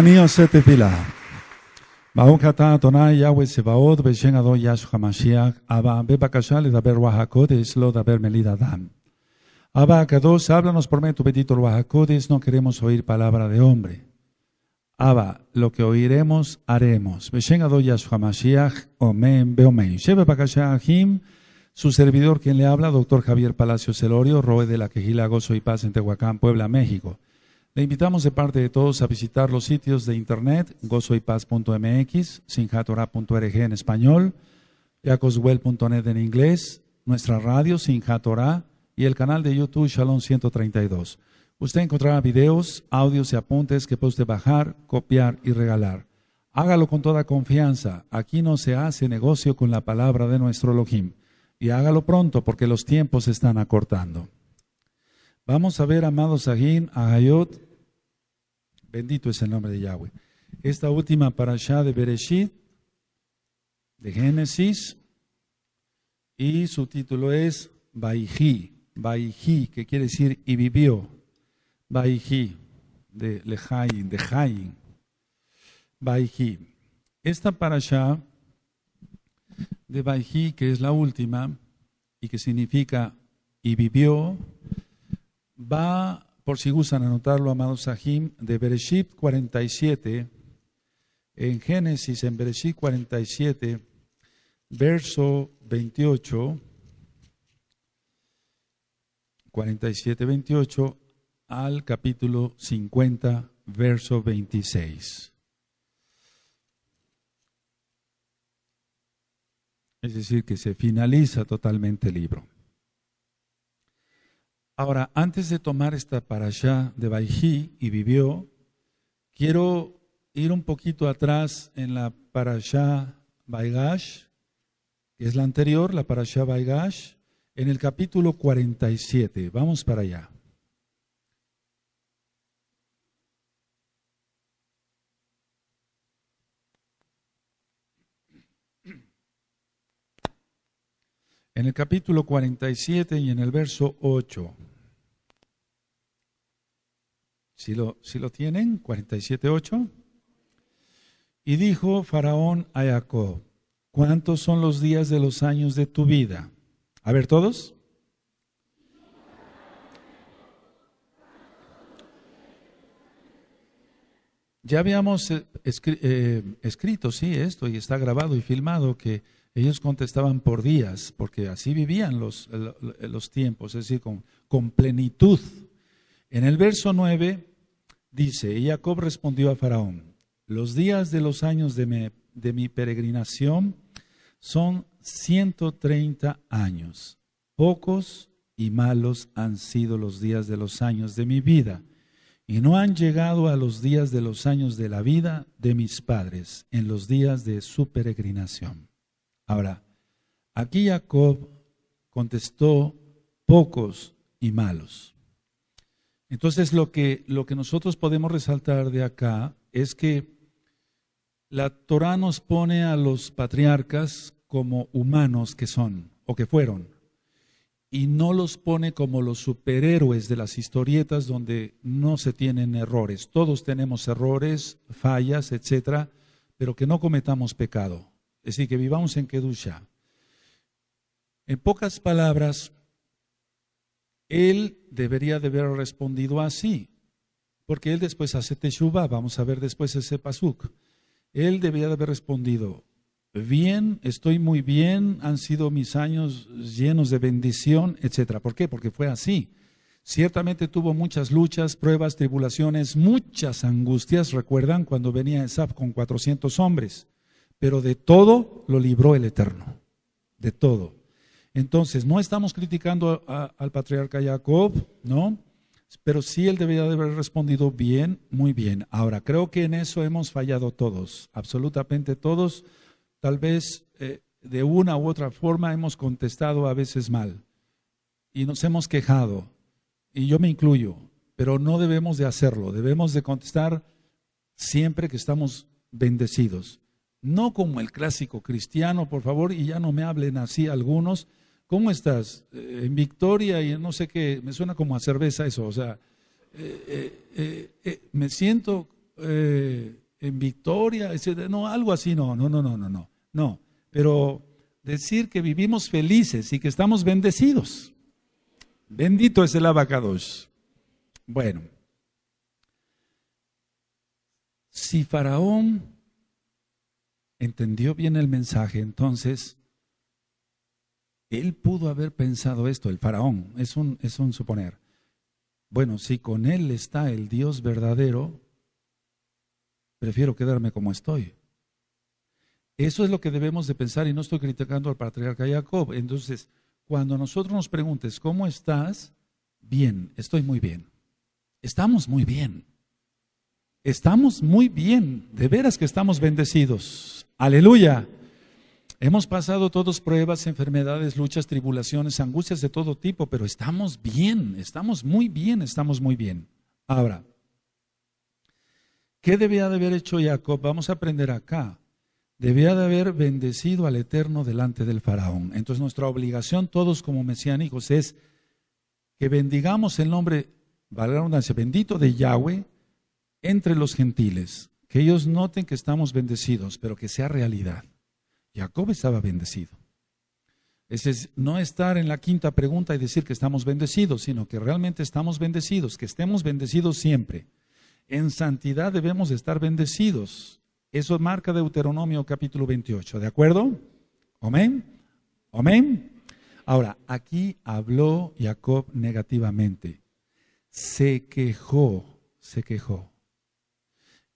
אני עושה תפילה. ברוך אתה אדוני יהוה צבאות בשם אדון ישו המשיח, אבא בבקשה haber רוח הקודש, לא לדבר מליד אדם. Abba Akadosh, háblanos por medio tu bendito no queremos oír palabra de hombre. Aba lo que oiremos, haremos. Beshen yasu Mashiach, Omen, Beomen. Shebe Bakashahim, su servidor quien le habla, doctor Javier Palacio Celorio, Roe de la Quejila, Gozo y Paz en Tehuacán, Puebla, México. Le invitamos de parte de todos a visitar los sitios de internet gozoypaz.mx, sinjatora.org en español, yacoswell.net en inglés, nuestra radio Sinjatora, y el canal de YouTube Shalom 132. Usted encontrará videos, audios y apuntes que puede usted bajar, copiar y regalar. Hágalo con toda confianza. Aquí no se hace negocio con la palabra de nuestro Elohim. Y hágalo pronto porque los tiempos se están acortando. Vamos a ver, amados Sahin, a Bendito es el nombre de Yahweh. Esta última parasha de Bereshit, de Génesis, y su título es Baiji. Baiji, que quiere decir y vivió. Baiji, de Lehaín, de Jain, Baiji. Esta parasha de Baiji, que es la última y que significa y vivió, va, por si gustan anotarlo, amados Sahim, de Bereshit 47, en Génesis, en Bereshit 47, verso 28, 47, 28, al capítulo 50, verso 26. Es decir, que se finaliza totalmente el libro. Ahora, antes de tomar esta parashá de Baijí y vivió, quiero ir un poquito atrás en la parashá Baigash, que es la anterior, la parashá Baigash, en el capítulo 47. Vamos para allá. en el capítulo 47 y en el verso 8. Si lo, si lo tienen? 47, 8. Y dijo Faraón a Jacob, ¿cuántos son los días de los años de tu vida? A ver, todos. Ya habíamos eh, eh, escrito, sí, esto, y está grabado y filmado, que ellos contestaban por días, porque así vivían los, tiempos, es decir, con, plenitud. En el verso 9 dice, y Jacob respondió a Faraón, los días de los años de mi, de mi peregrinación son 130 años. Pocos y malos han sido los días de los años de mi vida, y no han llegado a los días de los años de la vida de mis padres, en los días de su peregrinación. Ahora, Aquí Jacob contestó pocos y malos. Entonces lo que, lo que nosotros podemos resaltar de acá es que la Torá nos pone a los patriarcas como humanos que son o que fueron y no los pone como los superhéroes de las historietas donde no se tienen errores. Todos tenemos errores, fallas, etcétera, pero que no cometamos pecado. Es decir, que vivamos en Kedusha. En pocas palabras, él debería de haber respondido así, porque él después hace Teshuvah vamos a ver después ese pasuk. Él debería de haber respondido, bien, estoy muy bien, han sido mis años llenos de bendición, etc. ¿Por qué? Porque fue así. Ciertamente tuvo muchas luchas, pruebas, tribulaciones, muchas angustias. ¿Recuerdan cuando venía Esaf con 400 hombres? pero de todo lo libró el Eterno, de todo. Entonces, no estamos criticando al patriarca Jacob, ¿no? Pero sí él debería haber respondido bien, muy bien. Ahora, creo que en eso hemos fallado todos, absolutamente todos. Tal vez eh, de una u otra forma hemos contestado a veces mal y nos hemos quejado, y yo me incluyo, pero no debemos de hacerlo, debemos de contestar siempre que estamos bendecidos no como el clásico cristiano, por favor, y ya no me hablen así algunos. ¿Cómo estás? Eh, en Victoria y no sé qué, me suena como a cerveza eso, o sea, eh, eh, me siento en Victoria, no, algo así, no, no, no, no, no, no, no, pero decir que vivimos felices y que estamos bendecidos. Bendito es el abacados. Bueno, si Faraón entendió bien el mensaje, entonces él pudo haber pensado esto, el faraón, es un, es un suponer. Bueno, si con él está el Dios verdadero, prefiero quedarme como estoy. Eso es lo que debemos de pensar y no estoy criticando al patriarca Jacob. Entonces, cuando nosotros nos preguntes, ¿cómo estás? Bien, estoy muy bien. Estamos muy bien. Estamos muy bien, de veras que estamos bendecidos. Aleluya. Hemos pasado todos pruebas, enfermedades, luchas, tribulaciones, angustias de todo tipo, pero estamos bien, estamos muy bien, estamos muy bien. Ahora, ¿qué debía de haber hecho Jacob? Vamos a aprender acá. Debía de haber bendecido al Eterno delante del faraón. Entonces nuestra obligación todos como mesiánicos es que bendigamos el nombre, valga la bendito de Yahweh, entre los gentiles, que ellos noten que estamos bendecidos, pero que sea realidad. Jacob estaba bendecido. Ese es no estar en la quinta pregunta y decir que estamos bendecidos, sino que realmente estamos bendecidos, que estemos bendecidos siempre. En santidad debemos estar bendecidos. Eso marca Deuteronomio capítulo 28, ¿de acuerdo? Amén. Amén. Ahora, aquí habló Jacob negativamente. Se quejó, se quejó.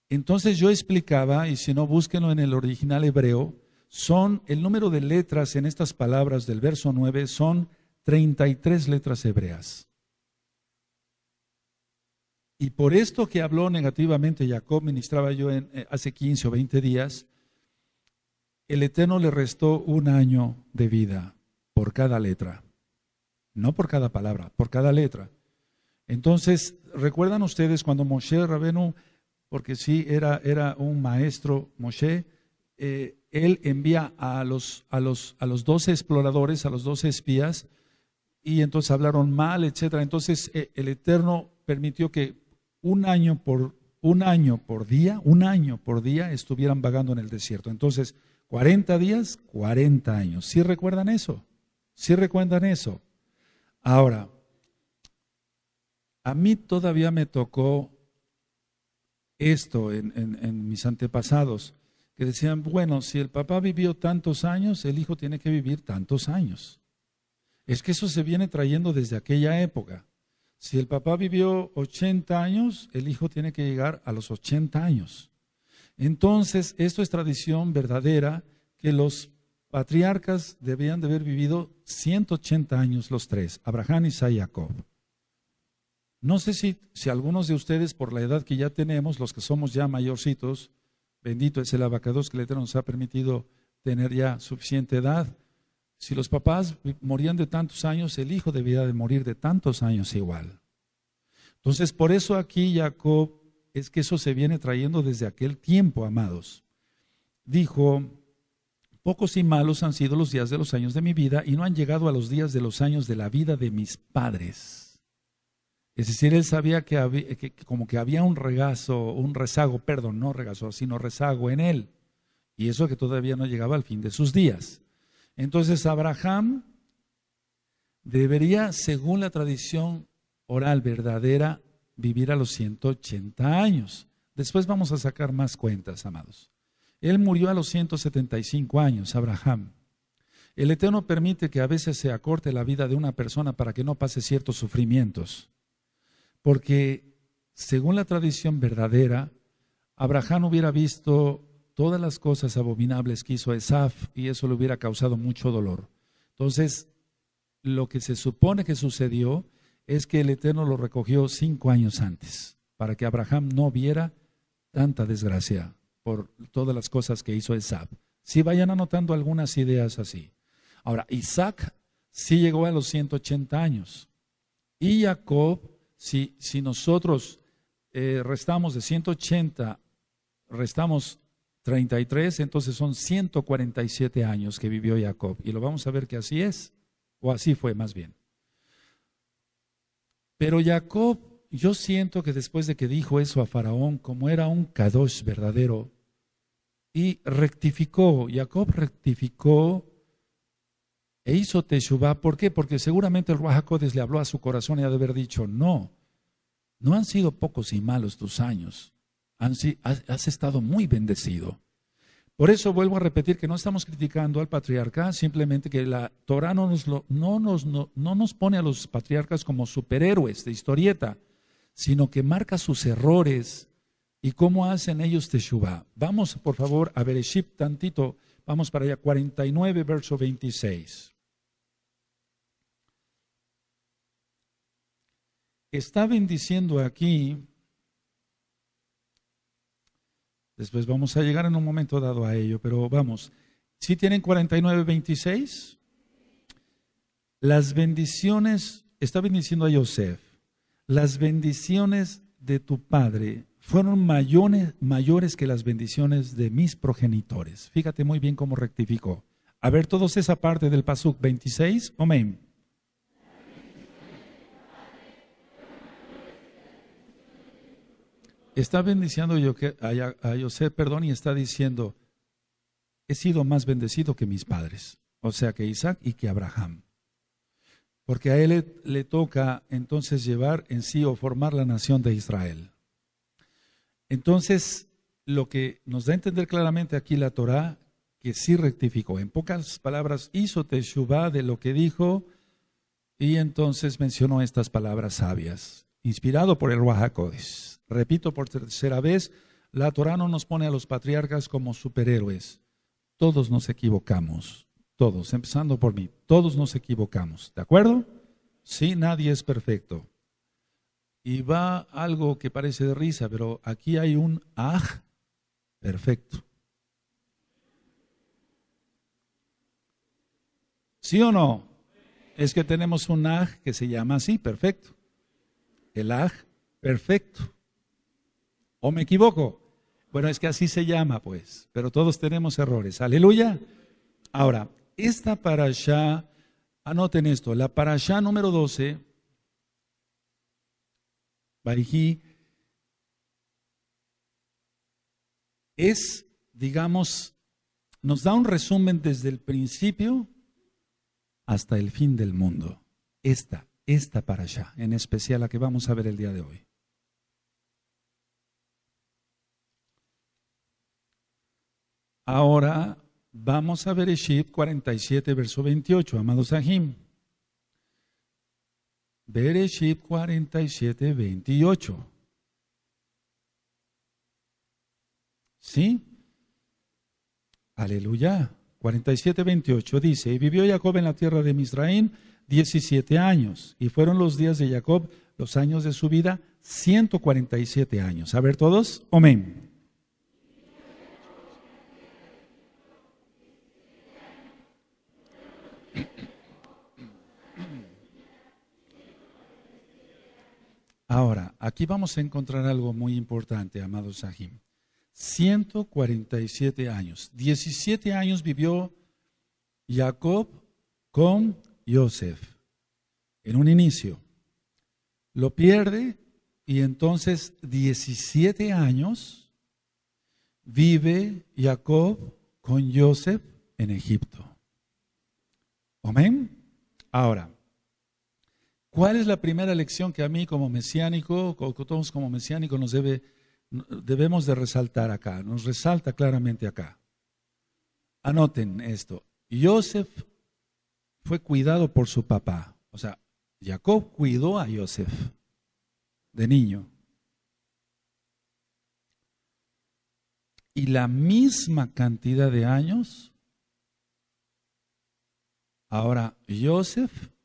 Entonces yo explicaba, y si no, búsquenlo en el original hebreo, son, el número de letras en estas palabras del verso 9 son 33 letras hebreas. Y por esto que habló negativamente Jacob, ministraba yo eh, hace 15 o 20 días, el Eterno le restó un año de vida por cada letra. No por cada palabra, por cada letra. Entonces, ¿recuerdan ustedes cuando Moshe Rabenu porque sí era, era un maestro Moshe, eh, él envía a los, a, los, a los exploradores, a los dos espías, y entonces hablaron mal, etc. Entonces eh, el Eterno permitió que un año, por, un año por día, un año por día estuvieran vagando en el desierto. Entonces, 40 días, 40 años. ¿Sí recuerdan eso? ¿Sí recuerdan eso? Ahora, a mí todavía me tocó esto en, mis antepasados, que decían, bueno, si el papá vivió tantos años, el hijo tiene que vivir tantos años. Es que eso se viene trayendo desde aquella época. Si el papá vivió 80 años, el hijo tiene que llegar a los 80 años. Entonces, esto es tradición verdadera que los patriarcas debían de haber vivido 180 años los tres, Abraham, Isaac y Jacob. No sé si, algunos de ustedes, por la edad que ya tenemos, los que somos ya mayorcitos, bendito es el abacados que nos ha permitido tener ya suficiente edad. Si los papás morían de tantos años, el hijo debía de morir de tantos años igual. Entonces, por eso aquí Jacob es que eso se viene trayendo desde aquel tiempo, amados. Dijo, pocos y malos han sido los días de los años de mi vida y no han llegado a los días de los años de la vida de mis padres. Es decir, él sabía que, había, como que había un regazo, un rezago, perdón, no regazo, sino rezago en él. Y eso que todavía no llegaba al fin de sus días. Entonces Abraham debería, según la tradición oral verdadera, vivir a los 180 años. Después vamos a sacar más cuentas, amados. Él murió a los 175 años, Abraham. El Eterno permite que a veces se acorte la vida de una persona para que no pase ciertos sufrimientos. Porque según la tradición verdadera, Abraham hubiera visto todas las cosas abominables que hizo Esaf y eso le hubiera causado mucho dolor. Entonces, lo que se supone que sucedió es que el Eterno lo recogió cinco años antes, para que Abraham no viera tanta desgracia por todas las cosas que hizo Esaf. Si vayan anotando algunas ideas así. Ahora, Isaac sí llegó a los 180 años y Jacob si, nosotros eh, restamos de 180, restamos 33, entonces son 147 años que vivió Jacob. Y lo vamos a ver que así es, o así fue más bien. Pero Jacob, yo siento que después de que dijo eso a Faraón, como era un Kadosh verdadero, y rectificó, Jacob rectificó e hizo Teshuvah, ¿por qué? Porque seguramente el Ruajacodes le habló a su corazón y ha de haber dicho, no, no han sido pocos y malos tus años, has estado muy bendecido. Por eso vuelvo a repetir que no estamos criticando al patriarca, simplemente que la Torah no nos, no, nos no, nos pone a los patriarcas como superhéroes de historieta, sino que marca sus errores y cómo hacen ellos Teshuvah. Vamos, por favor, a Bereshit tantito, vamos para allá, 49, verso 26. está bendiciendo aquí, después vamos a llegar en un momento dado a ello, pero vamos, si tienen 49, 26, las bendiciones, está bendiciendo a Yosef, las bendiciones de tu padre fueron mayores, mayores que las bendiciones de mis progenitores. Fíjate muy bien cómo rectificó. A ver todos esa parte del Pasuk 26, amén. está bendiciendo a José, perdón, y está diciendo, he sido más bendecido que mis padres, o sea, que Isaac y que Abraham. Porque a él le, toca entonces llevar en sí o formar la nación de Israel. Entonces, lo que nos da a entender claramente aquí la Torá, que sí rectificó, en pocas palabras, hizo Teshuvah de lo que dijo y entonces mencionó estas palabras sabias, inspirado por el Jacobes Repito por tercera vez, la Torá no nos pone a los patriarcas como superhéroes. Todos nos equivocamos, todos, empezando por mí, todos nos equivocamos, ¿de acuerdo? Sí, nadie es perfecto. Y va algo que parece de risa, pero aquí hay un aj perfecto. ¿Sí o no? Es que tenemos un aj que se llama así, perfecto. El aj perfecto. ¿O me equivoco? Bueno, es que así se llama, pues, pero todos tenemos errores. Aleluya. Ahora, esta parasha, anoten esto, la parasha número 12, Barijí, es, digamos, nos da un resumen desde el principio hasta el fin del mundo. Esta, esta allá en especial la que vamos a ver el día de hoy. Ahora vamos a Bereshit 47, verso 28, amados Sahim. Bereshit 47, 28. ¿Sí? Aleluya. 47, 28 dice, y vivió Jacob en la tierra de Misraín 17 años, y fueron los días de Jacob, los años de su vida, 147 años. A ver todos, amén. Ahora, aquí vamos a encontrar algo muy importante, amado Sahim. 147 años. 17 años vivió Jacob con Yosef. en un inicio. Lo pierde y entonces 17 años vive Jacob con Yosef en Egipto. Amén. Ahora, ¿Cuál es la primera lección que a mí como mesiánico, todos como mesiánico nos debe, debemos de resaltar acá? Nos resalta claramente acá. Anoten esto. Joseph fue cuidado por su papá. O sea, Jacob cuidó a Joseph de niño. Y la misma cantidad de años, ahora Joseph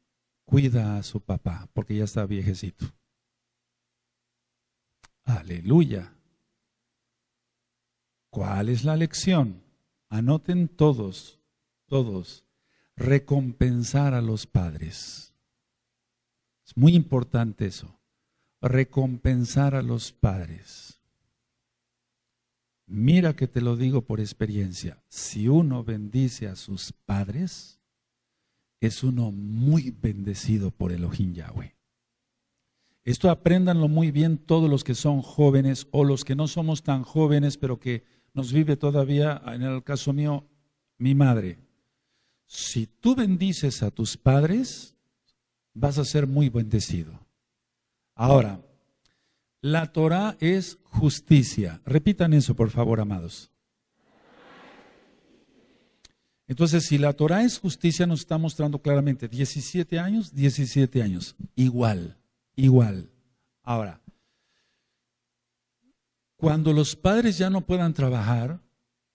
cuida a su papá porque ya está viejecito. Aleluya. ¿Cuál es la lección? Anoten todos, todos, recompensar a los padres. Es muy importante eso, recompensar a los padres. Mira que te lo digo por experiencia, si uno bendice a sus padres, es uno muy bendecido por Elohim Yahweh. Esto apréndanlo muy bien todos los que son jóvenes o los que no somos tan jóvenes, pero que nos vive todavía, en el caso mío, mi madre. Si tú bendices a tus padres, vas a ser muy bendecido. Ahora, la Torah es justicia. Repitan eso, por favor, amados. Entonces, si la Torah es justicia, nos está mostrando claramente 17 años, 17 años. Igual, igual. Ahora, cuando los padres ya no puedan trabajar,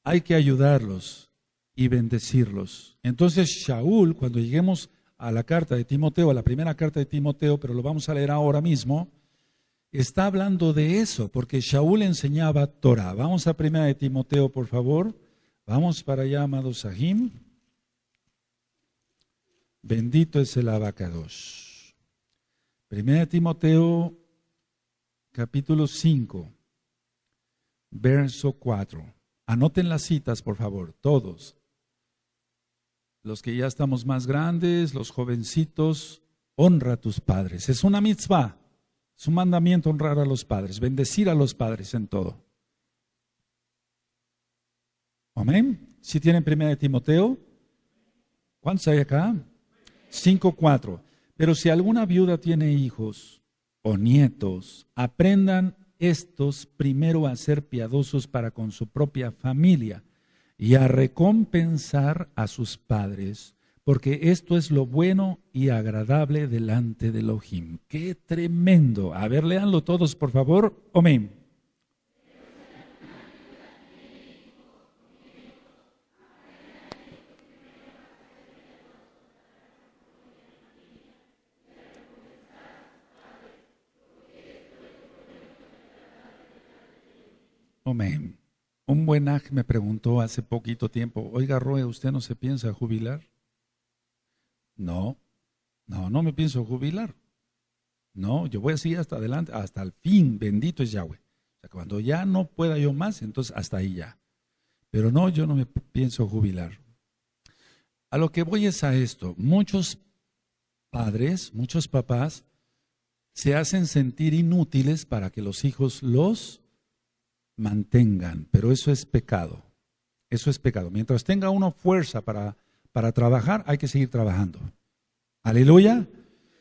hay que ayudarlos y bendecirlos. Entonces, Shaul, cuando lleguemos a la carta de Timoteo, a la primera carta de Timoteo, pero lo vamos a leer ahora mismo, está hablando de eso, porque Shaul enseñaba Torah. Vamos a primera de Timoteo, por favor. Vamos para allá, amados Sahim. Bendito es el abacados. Primera de Timoteo, capítulo 5, verso 4. Anoten las citas, por favor, todos. Los que ya estamos más grandes, los jovencitos, honra a tus padres. Es una mitzvah, es un mandamiento honrar a los padres, bendecir a los padres en todo. Amén. Si tienen primera de Timoteo, ¿cuántos hay acá? cuatro. Pero si alguna viuda tiene hijos o nietos, aprendan estos primero a ser piadosos para con su propia familia y a recompensar a sus padres, porque esto es lo bueno y agradable delante del Ojim. ¡Qué tremendo! A ver, leanlo todos, por favor. Amén. Amén. Un buen aj me preguntó hace poquito tiempo, oiga Roe, ¿usted no se piensa jubilar? No, no, no me pienso jubilar. No, yo voy así hasta adelante, hasta el fin, bendito es Yahweh. O sea, cuando ya no pueda yo más, entonces hasta ahí ya. Pero no, yo no me pienso jubilar. A lo que voy es a esto. Muchos padres, muchos papás, se hacen sentir inútiles para que los hijos los mantengan, pero eso es pecado. Eso es pecado. Mientras tenga uno fuerza para, para trabajar, hay que seguir trabajando. Aleluya.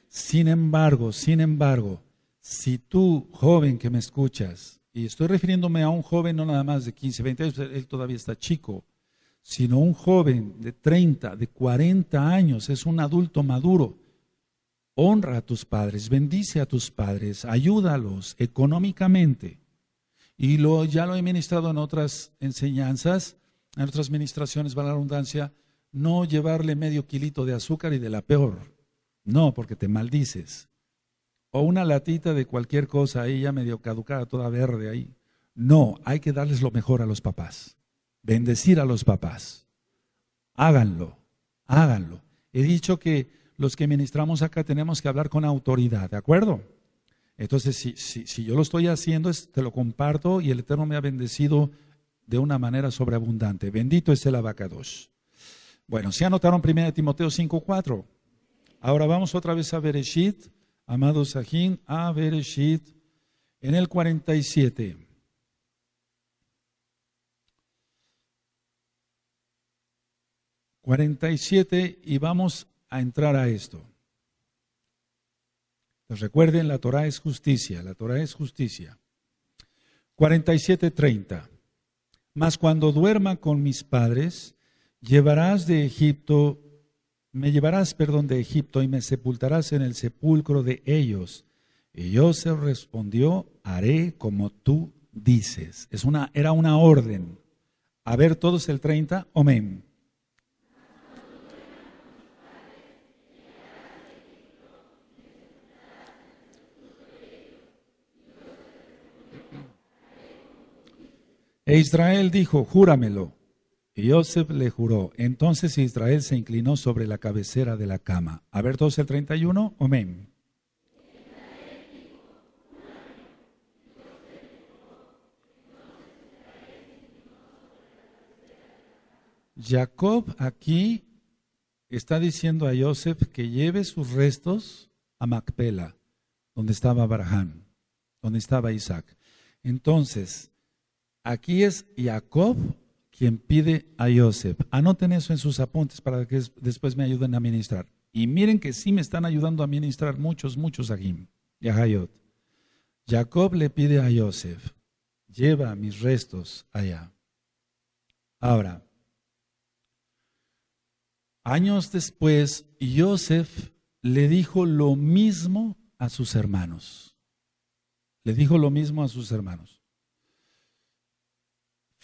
Sin embargo, sin embargo, si tú, joven que me escuchas, y estoy refiriéndome a un joven no nada más de 15, 20 años, él todavía está chico, sino un joven de 30, de 40 años, es un adulto maduro. Honra a tus padres, bendice a tus padres, ayúdalos económicamente. Y lo, ya lo he ministrado en otras enseñanzas, en otras ministraciones, va la redundancia, no llevarle medio kilito de azúcar y de la peor. No, porque te maldices. O una latita de cualquier cosa ahí ya medio caducada, toda verde ahí. No, hay que darles lo mejor a los papás. Bendecir a los papás. Háganlo, háganlo. He dicho que los que ministramos acá tenemos que hablar con autoridad, ¿de acuerdo? Entonces, si, yo lo estoy haciendo, te lo comparto y el Eterno me ha bendecido de una manera sobreabundante. Bendito es el abacados. Bueno, se anotaron 1 Timoteo 5.4. Ahora vamos otra vez a Bereshit, amados Sajín, a Bereshit en el 47. Cuarenta y vamos a entrar a esto recuerden, la Torah es justicia, la Torah es justicia. 47.30. Mas cuando duerma con mis padres, llevarás de Egipto, me llevarás, perdón, de Egipto y me sepultarás en el sepulcro de ellos. Y yo, se respondió, haré como tú dices. Es una, era una orden. A ver todos el 30, amén. E Israel dijo, júramelo. Y Joseph le juró. Entonces Israel se inclinó sobre la cabecera de la cama. A ver, 31. amén. Jacob aquí está diciendo a Joseph que lleve sus restos a Macpela, donde estaba Abraham, donde estaba Isaac. Entonces, Aquí es Jacob quien pide a Joseph. Anoten eso en sus apuntes para que después me ayuden a ministrar. Y miren que sí me están ayudando a ministrar muchos, muchos aquí. Y a Hayot. Jacob le pide a Joseph, lleva mis restos allá. Ahora, años después, Joseph le dijo lo mismo a sus hermanos. Le dijo lo mismo a sus hermanos.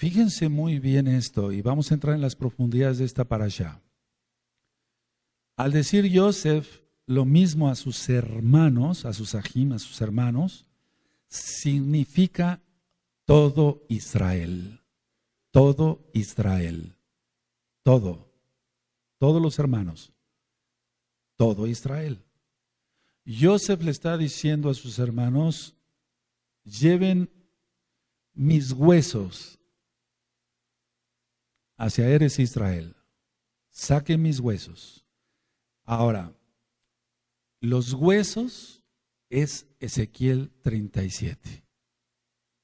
Fíjense muy bien esto y vamos a entrar en las profundidades de esta para allá. Al decir Joseph lo mismo a sus hermanos, a sus ajim, a sus hermanos, significa todo Israel, todo Israel, todo, todos los hermanos, todo Israel. Joseph le está diciendo a sus hermanos, lleven mis huesos, hacia Eres Israel. Saque mis huesos. Ahora, los huesos es Ezequiel 37.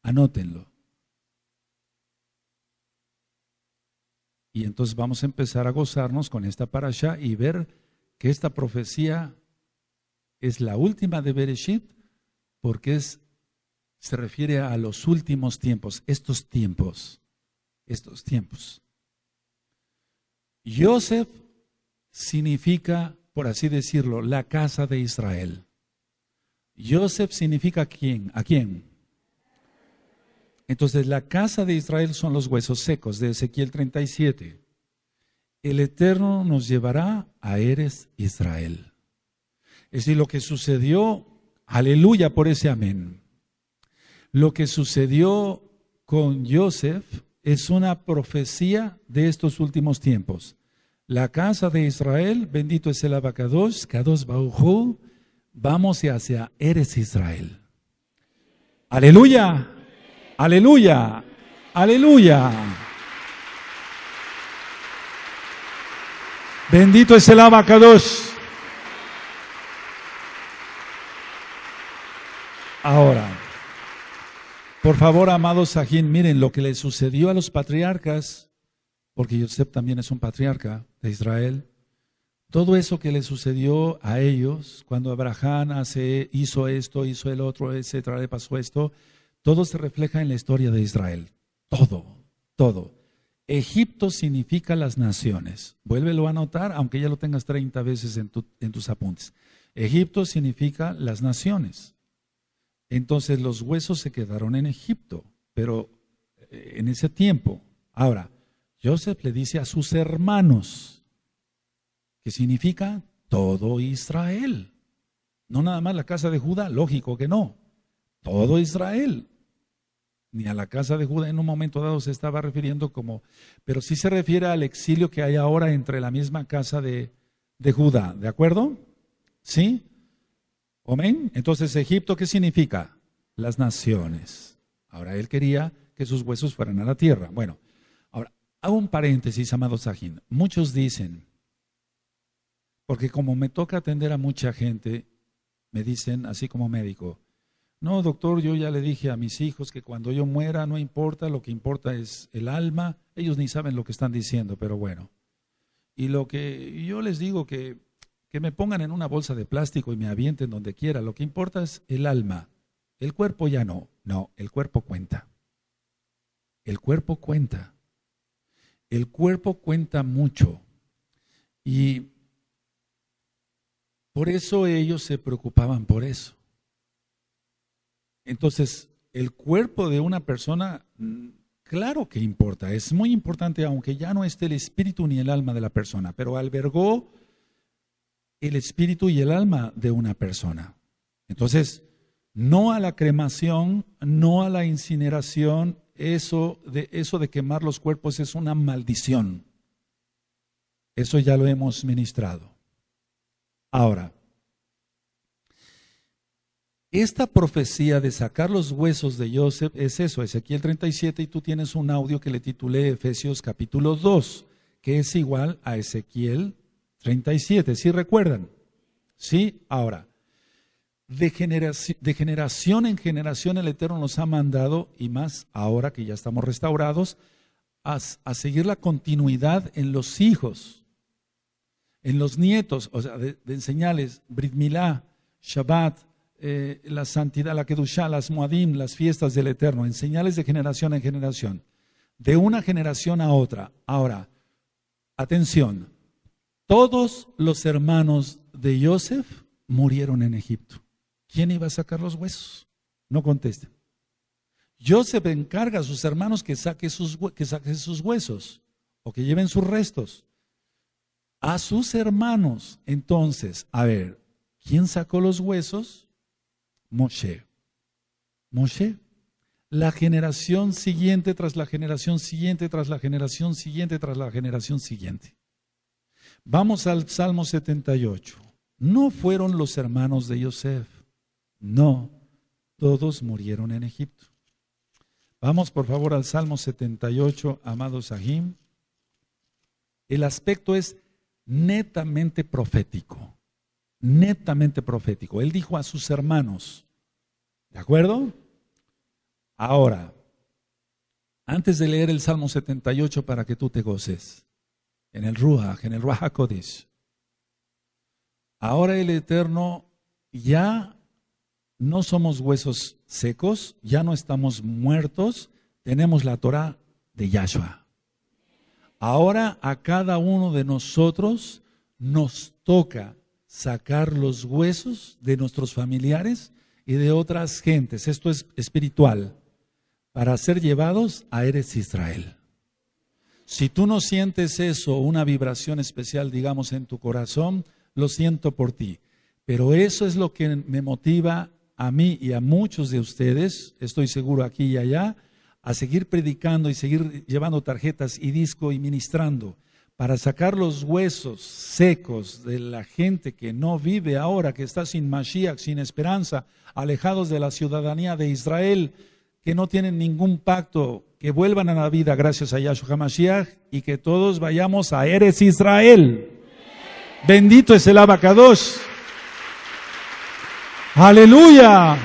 Anótenlo. Y entonces vamos a empezar a gozarnos con esta parasha y ver que esta profecía es la última de Bereshit porque es, se refiere a los últimos tiempos, estos tiempos, estos tiempos. Joseph significa, por así decirlo, la casa de Israel. Joseph significa quién, a quién. Entonces la casa de Israel son los huesos secos de Ezequiel 37. El Eterno nos llevará a Eres Israel. Es decir, lo que sucedió, aleluya por ese amén. Lo que sucedió con Joseph es una profecía de estos últimos tiempos la casa de Israel, bendito es el Abacados, Kados Bauhu, vamos hacia Eres Israel. Aleluya, aleluya, aleluya. Bendito es el Abacados. Ahora, por favor, amados Sajín, miren lo que le sucedió a los patriarcas porque Yosef también es un patriarca de Israel. Todo eso que le sucedió a ellos, cuando Abraham hace, hizo esto, hizo el otro, etcétera, le pasó esto, todo se refleja en la historia de Israel. Todo, todo. Egipto significa las naciones. Vuélvelo a anotar, aunque ya lo tengas 30 veces en tus apuntes. Egipto significa las naciones. Entonces los huesos se quedaron en Egipto, pero eh, en ese tiempo. Ahora, Joseph le dice a sus hermanos, que significa todo Israel. No nada más la casa de Judá, lógico que no. Todo Israel. Ni a la casa de Judá en un momento dado se estaba refiriendo como, pero sí se refiere al exilio que hay ahora entre la misma casa de, de Judá, ¿de acuerdo? ¿Sí? ¿Amén? Entonces, Egipto, ¿qué significa? Las naciones. Ahora él quería que sus huesos fueran a la tierra. Bueno, Hago un paréntesis, amado Sajin. Muchos dicen, porque como me toca atender a mucha gente, me dicen, así como médico, no, doctor, yo ya le dije a mis hijos que cuando yo muera no importa, lo que importa es el alma. Ellos ni saben lo que están diciendo, pero bueno. Y lo que yo les digo que, que me pongan en una bolsa de plástico y me avienten donde quiera, lo que importa es el alma. El cuerpo ya no, no, el cuerpo cuenta. El cuerpo cuenta el cuerpo cuenta mucho y por eso ellos se preocupaban por eso. Entonces, el cuerpo de una persona, claro que importa, es muy importante, aunque ya no esté el espíritu ni el alma de la persona, pero albergó el espíritu y el alma de una persona. Entonces, no a la cremación, no a la incineración, eso de, eso de quemar los cuerpos es una maldición. Eso ya lo hemos ministrado. Ahora, esta profecía de sacar los huesos de Joseph es eso, Ezequiel 37, y tú tienes un audio que le titulé Efesios capítulo 2, que es igual a Ezequiel 37, si ¿sí recuerdan? Sí, ahora, de generación, en generación el Eterno nos ha mandado, y más ahora que ya estamos restaurados, a, a seguir la continuidad en los hijos, en los nietos, o sea, de, señales, enseñarles Brit Shabbat, eh, la santidad, la Kedushá, las Muadim, las fiestas del Eterno, en señales de generación en generación, de una generación a otra. Ahora, atención, todos los hermanos de Joseph murieron en Egipto. ¿Quién iba a sacar los huesos? No contesten. Joseph encarga a sus hermanos que saquen sus, que sus huesos o que lleven sus restos. A sus hermanos, entonces, a ver, ¿quién sacó los huesos? Moshe. Moshe. La generación siguiente tras la generación siguiente, tras la generación siguiente, tras la generación siguiente. Vamos al Salmo 78. No fueron los hermanos de Joseph no, todos murieron en Egipto. Vamos por favor al Salmo 78, amado Sahim. El aspecto es netamente profético, netamente profético. Él dijo a sus hermanos, ¿de acuerdo? Ahora, antes de leer el Salmo 78 para que tú te goces, en el Ruach, en el Ruach HaKodesh, ahora el Eterno ya no somos huesos secos, ya no estamos muertos, tenemos la Torah de Yahshua. Ahora a cada uno de nosotros nos toca sacar los huesos de nuestros familiares y de otras gentes, esto es espiritual, para ser llevados a Eres Israel. Si tú no sientes eso, una vibración especial, digamos, en tu corazón, lo siento por ti. Pero eso es lo que me motiva a mí y a muchos de ustedes, estoy seguro aquí y allá, a seguir predicando y seguir llevando tarjetas y disco y ministrando para sacar los huesos secos de la gente que no vive ahora, que está sin Mashiach, sin esperanza, alejados de la ciudadanía de Israel, que no tienen ningún pacto, que vuelvan a la vida gracias a Yahshua Mashiach y que todos vayamos a Eres Israel. Bendito es el Abacadosh. Aleluya.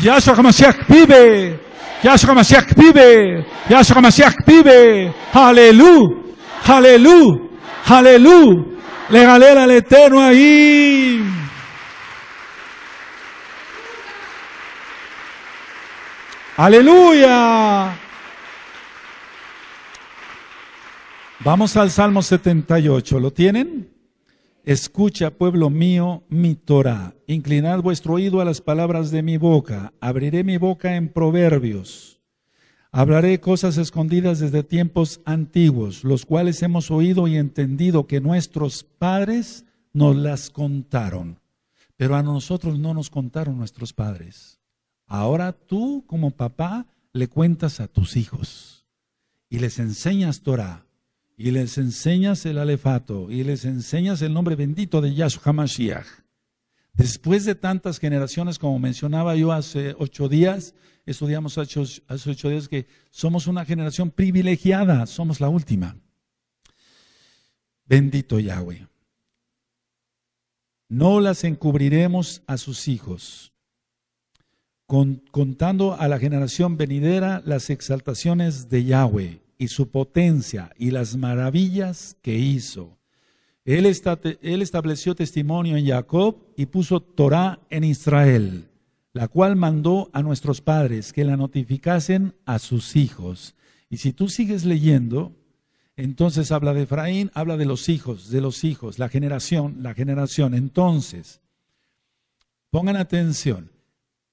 Yahshua HaMashiach vive. Yahshua HaMashiach vive. Yahshua HaMashiach vive. Aleluya. Aleluya. Aleluya. Le galera al Eterno ahí. Aleluya. Vamos al Salmo 78. ¿Lo tienen? Escucha, pueblo mío, mi Torah. Inclinad vuestro oído a las palabras de mi boca. Abriré mi boca en proverbios. Hablaré cosas escondidas desde tiempos antiguos, los cuales hemos oído y entendido que nuestros padres nos las contaron. Pero a nosotros no nos contaron nuestros padres. Ahora tú, como papá, le cuentas a tus hijos y les enseñas Torah y les enseñas el alefato y les enseñas el nombre bendito de Yahshua Mashiach. Después de tantas generaciones, como mencionaba yo hace ocho días, estudiamos hace ocho, días que somos una generación privilegiada, somos la última. Bendito Yahweh. No las encubriremos a sus hijos, contando a la generación venidera las exaltaciones de Yahweh y su potencia y las maravillas que hizo. Él, estableció testimonio en Jacob y puso Torá en Israel, la cual mandó a nuestros padres que la notificasen a sus hijos. Y si tú sigues leyendo, entonces habla de Efraín, habla de los hijos, de los hijos, la generación, la generación. Entonces, pongan atención,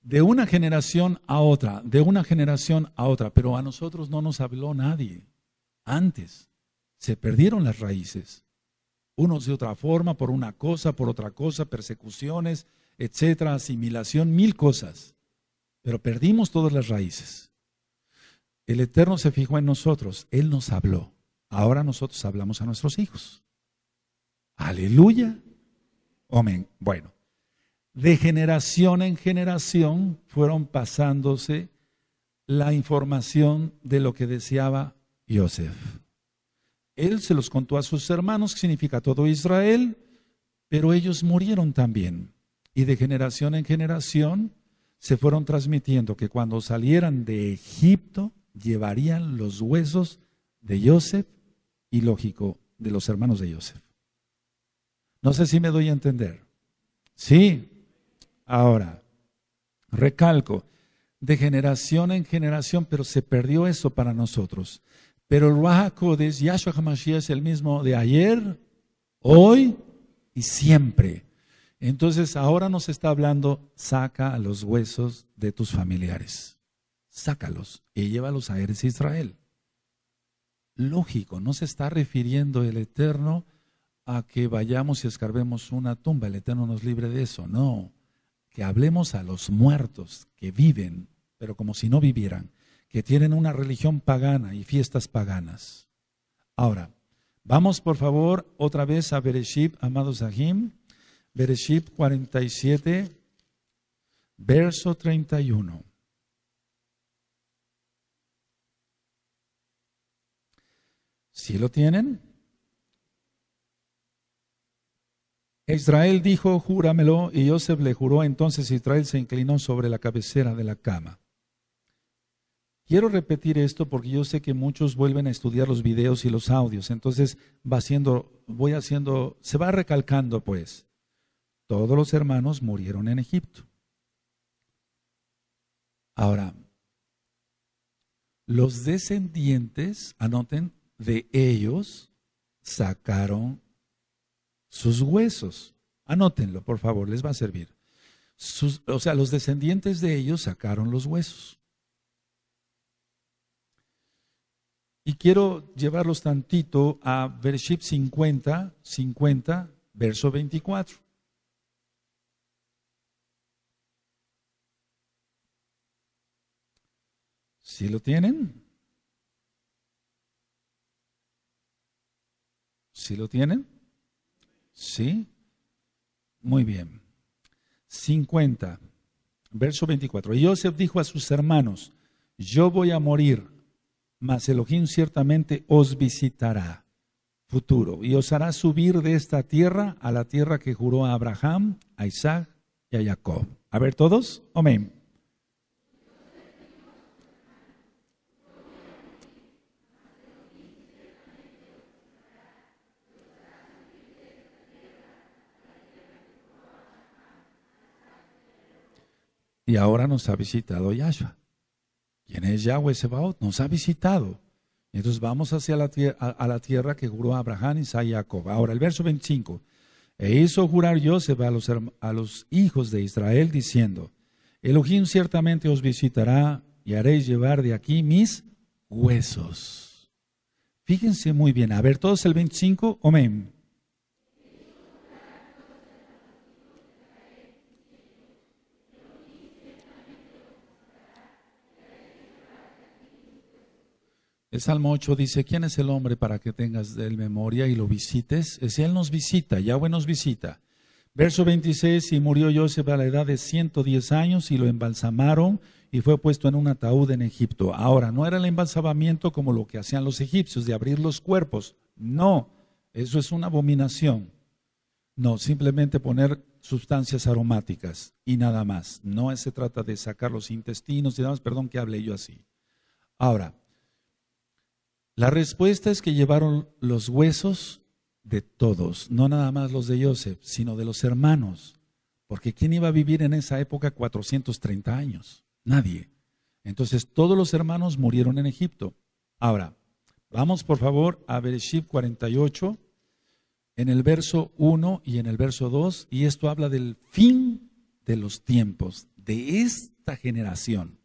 de una generación a otra, de una generación a otra, pero a nosotros no nos habló nadie. Antes se perdieron las raíces. Unos de otra forma, por una cosa, por otra cosa, persecuciones, etcétera, asimilación, mil cosas. Pero perdimos todas las raíces. El Eterno se fijó en nosotros, Él nos habló. Ahora nosotros hablamos a nuestros hijos. Aleluya. Amén. Bueno, de generación en generación fueron pasándose la información de lo que deseaba Yosef. Él se los contó a sus hermanos, que significa todo Israel, pero ellos murieron también. Y de generación en generación se fueron transmitiendo que cuando salieran de Egipto llevarían los huesos de Yosef y, lógico, de los hermanos de Yosef. No sé si me doy a entender. Sí, ahora. Recalco, de generación en generación, pero se perdió eso para nosotros. Pero el es Yahshua HaMashiach es el mismo de ayer, hoy y siempre. Entonces ahora nos está hablando, saca los huesos de tus familiares, sácalos y llévalos a Eres Israel. Lógico, no se está refiriendo el Eterno a que vayamos y escarbemos una tumba, el Eterno nos libre de eso, no que hablemos a los muertos que viven, pero como si no vivieran, que tienen una religión pagana y fiestas paganas. Ahora, vamos por favor otra vez a Bereshit, amados Ahim, Bereshit 47, verso 31. Si lo tienen? Israel dijo, júramelo, y Joseph le juró, entonces Israel se inclinó sobre la cabecera de la cama. Quiero repetir esto porque yo sé que muchos vuelven a estudiar los videos y los audios, entonces va haciendo, voy haciendo, se va recalcando pues. Todos los hermanos murieron en Egipto. Ahora, los descendientes, anoten, de ellos sacaron sus huesos. Anótenlo, por favor, les va a servir. Sus, o sea, los descendientes de ellos sacaron los huesos. Y quiero llevarlos tantito a Vership 50, 50, verso 24. si lo tienen? si lo tienen? ¿Sí? Muy bien. 50, verso 24. Y Joseph dijo a sus hermanos, yo voy a morir, mas Elohim ciertamente os visitará futuro y os hará subir de esta tierra a la tierra que juró a Abraham, a Isaac y a Jacob. A ver todos, amén. Y ahora nos ha visitado Yahshua. ¿Quién es Yahweh Sebaot? Nos ha visitado. Entonces vamos hacia la tierra, la tierra que juró Abraham, Isaac y Jacob. Ahora, el verso 25. E hizo jurar yo a los, a los hijos de Israel diciendo, Elohim ciertamente os visitará y haréis llevar de aquí mis huesos. Fíjense muy bien. A ver, todos el 25, amén. El Salmo 8 dice, ¿quién es el hombre para que tengas de memoria y lo visites? Es él nos visita, Yahweh nos visita. Verso 26, y murió Joseph a la edad de 110 años y lo embalsamaron y fue puesto en un ataúd en Egipto. Ahora, no era el embalsamamiento como lo que hacían los egipcios, de abrir los cuerpos. No, eso es una abominación. No, simplemente poner sustancias aromáticas y nada más. No se trata de sacar los intestinos y nada más, perdón que hable yo así. Ahora, la respuesta es que llevaron los huesos de todos, no nada más los de Joseph, sino de los hermanos, porque ¿quién iba a vivir en esa época 430 años? Nadie. Entonces todos los hermanos murieron en Egipto. Ahora, vamos por favor a Bereshit 48, en el verso 1 y en el verso 2, y esto habla del fin de los tiempos, de esta generación,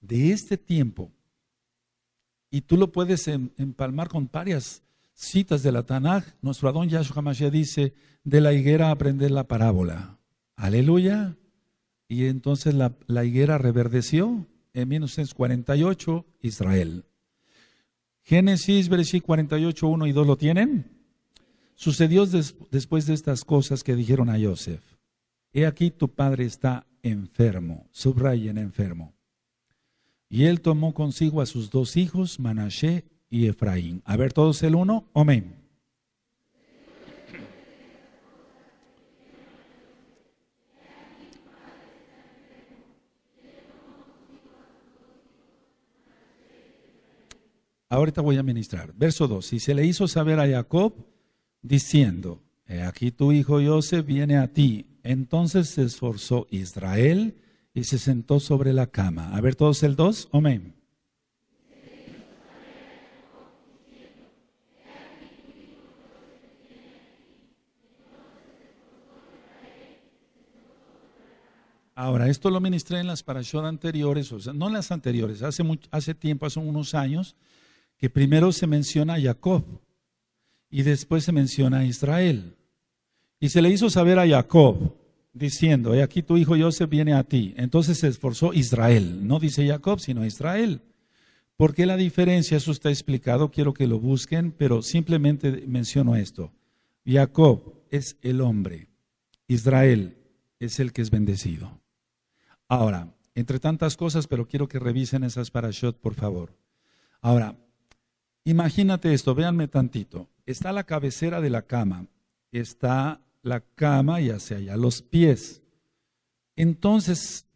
de este tiempo. Y tú lo puedes em, empalmar con varias citas de la Tanaj. Nuestro Adón Yahshua Mashiach dice, de la higuera aprender la parábola. Aleluya. Y entonces la, higuera reverdeció en 1948, Israel. Génesis, versículo 48, 1 y 2 lo tienen. Sucedió después de estas cosas que dijeron a Joseph. He aquí tu padre está enfermo, subrayen enfermo. Y él tomó consigo a sus dos hijos, Manashe y Efraín. A ver todos el uno, amén. Ahorita voy a ministrar. Verso 2. Y se le hizo saber a Jacob diciendo, He aquí tu hijo José viene a ti. Entonces se esforzó Israel y se sentó sobre la cama. A ver todos el 2, amén. Ahora, esto lo ministré en las parashot anteriores, o sea, no en las anteriores, hace, hace tiempo, hace unos años, que primero se menciona a Jacob y después se menciona a Israel. Y se le hizo saber a Jacob, diciendo, he aquí tu hijo Joseph viene a ti. Entonces se esforzó Israel, no dice Jacob, sino Israel. ¿Por qué la diferencia? Eso está explicado, quiero que lo busquen, pero simplemente menciono esto. Jacob es el hombre, Israel es el que es bendecido. Ahora, entre tantas cosas, pero quiero que revisen esas parashot, por favor. Ahora, imagínate esto, véanme tantito. Está la cabecera de la cama, está la cama y hacia allá los pies. Entonces,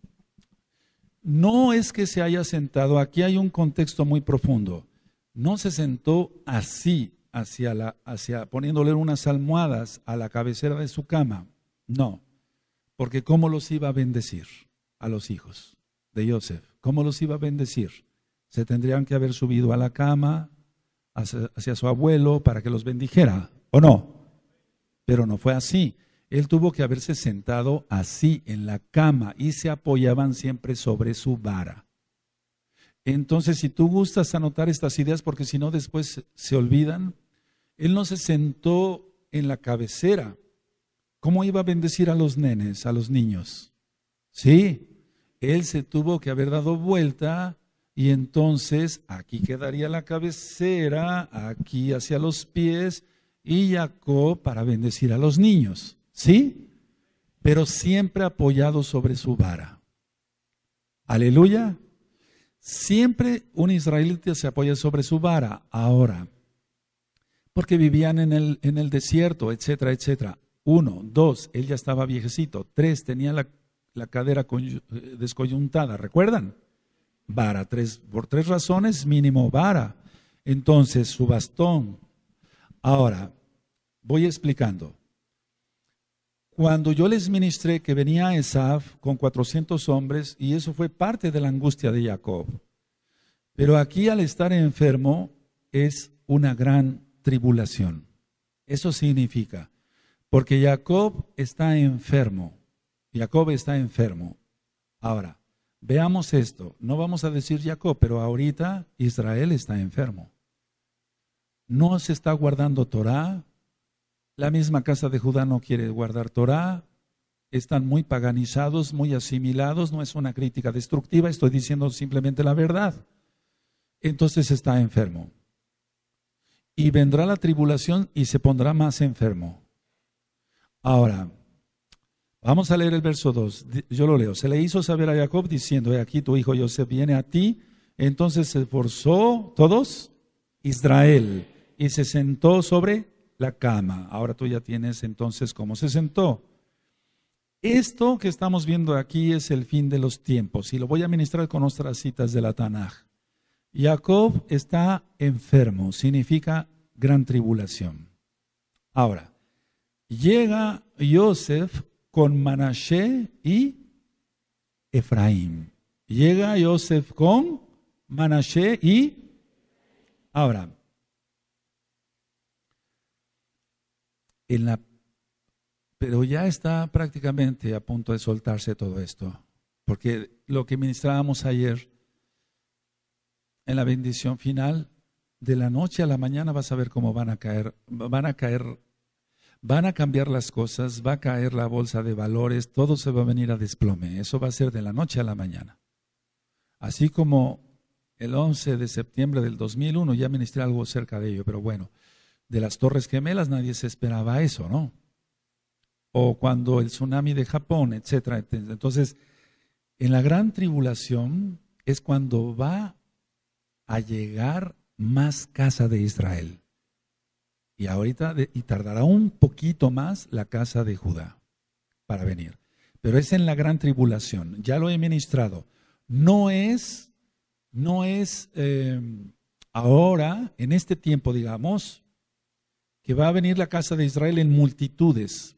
no es que se haya sentado, aquí hay un contexto muy profundo. No se sentó así, hacia la, hacia, poniéndole unas almohadas a la cabecera de su cama. No, porque ¿cómo los iba a bendecir a los hijos de Joseph? ¿Cómo los iba a bendecir? Se tendrían que haber subido a la cama hacia su abuelo para que los bendijera, ¿o no? Pero no fue así. Él tuvo que haberse sentado así en la cama y se apoyaban siempre sobre su vara. Entonces, si tú gustas anotar estas ideas, porque si no después se olvidan, él no se sentó en la cabecera. ¿Cómo iba a bendecir a los nenes, a los niños? Sí, él se tuvo que haber dado vuelta y entonces aquí quedaría la cabecera, aquí hacia los pies y Jacob para bendecir a los niños, ¿sí? Pero siempre apoyado sobre su vara. Aleluya. Siempre un israelita se apoya sobre su vara ahora, porque vivían en el, desierto, etcétera, etcétera. Uno, dos, él ya estaba viejecito. Tres, tenía la, cadera eh, descoyuntada, ¿recuerdan? Vara, tres, por tres razones mínimo vara. Entonces, su bastón, Ahora, voy explicando. Cuando yo les ministré que venía Esaf con 400 hombres, y eso fue parte de la angustia de Jacob. Pero aquí al estar enfermo es una gran tribulación. Eso significa, porque Jacob está enfermo. Jacob está enfermo. Ahora, veamos esto. No vamos a decir Jacob, pero ahorita Israel está enfermo no se está guardando Torah, la misma casa de Judá no quiere guardar Torah, están muy paganizados, muy asimilados, no es una crítica destructiva, estoy diciendo simplemente la verdad. Entonces está enfermo. Y vendrá la tribulación y se pondrá más enfermo. Ahora, vamos a leer el verso 2. Yo lo leo. Se le hizo saber a Jacob diciendo, he aquí tu hijo José viene a ti. Entonces se esforzó todos Israel y se sentó sobre la cama. Ahora tú ya tienes entonces cómo se sentó. Esto que estamos viendo aquí es el fin de los tiempos y lo voy a ministrar con nuestras citas de la Tanaj. Jacob está enfermo, significa gran tribulación. Ahora, llega Joseph con Manashe y Efraín. Llega Joseph con Manashe y... Abraham. en la, pero ya está prácticamente a punto de soltarse todo esto, porque lo que ministrábamos ayer en la bendición final, de la noche a la mañana vas a ver cómo van a caer, van a caer, van a cambiar las cosas, va a caer la bolsa de valores, todo se va a venir a desplome, eso va a ser de la noche a la mañana. Así como el 11 de septiembre del 2001, ya ministré algo cerca de ello, pero bueno, de las Torres Gemelas, nadie se esperaba eso, ¿no? O cuando el tsunami de Japón, etcétera. Entonces, en la gran tribulación es cuando va a llegar más casa de Israel. Y ahorita, y tardará un poquito más la casa de Judá para venir. Pero es en la gran tribulación, ya lo he ministrado. No es, no es eh, ahora, en este tiempo, digamos, que va a venir la casa de Israel en multitudes,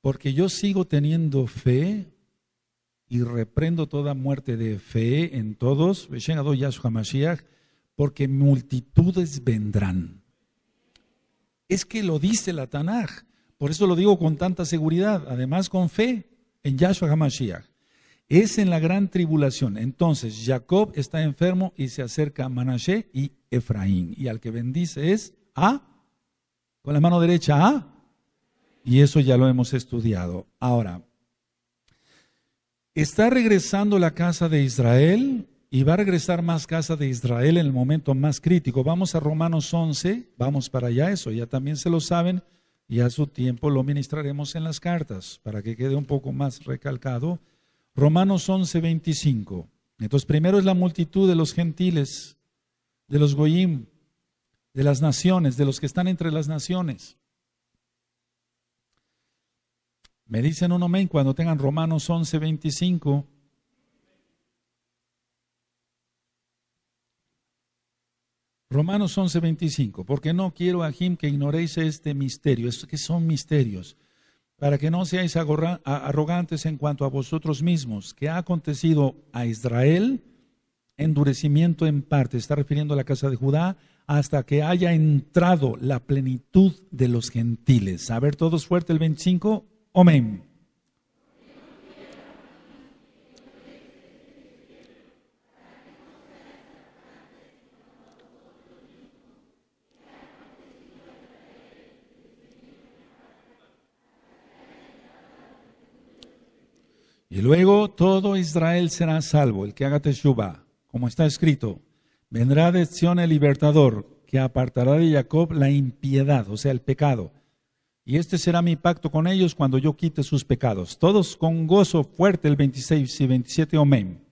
porque yo sigo teniendo fe y reprendo toda muerte de fe en todos, porque multitudes vendrán. Es que lo dice la Tanaj, por eso lo digo con tanta seguridad, además con fe en Yahshua HaMashiach. Es en la gran tribulación. Entonces, Jacob está enfermo y se acerca a Manashe y Efraín. Y al que bendice es ¿Ah? con la mano derecha A, ¿ah? y eso ya lo hemos estudiado. Ahora, está regresando la casa de Israel y va a regresar más casa de Israel en el momento más crítico. Vamos a Romanos 11, vamos para allá, eso ya también se lo saben, y a su tiempo lo ministraremos en las cartas para que quede un poco más recalcado. Romanos 11, 25. Entonces, primero es la multitud de los gentiles, de los goyim, de las naciones, de los que están entre las naciones. Me dicen un amén cuando tengan Romanos 11, Romanos 11, 25. Porque no quiero, a que ignoréis este misterio. Es que son misterios. Para que no seáis arrogantes en cuanto a vosotros mismos. Que ha acontecido a Israel endurecimiento en parte. Está refiriendo a la casa de Judá hasta que haya entrado la plenitud de los gentiles. A ver, todos fuerte el 25. Amén. Y luego todo Israel será salvo, el que haga teshuva, como está escrito. Vendrá de Sion el libertador, que apartará de Jacob la impiedad, o sea, el pecado. Y este será mi pacto con ellos cuando yo quite sus pecados. Todos con gozo fuerte el 26 y 27, amén.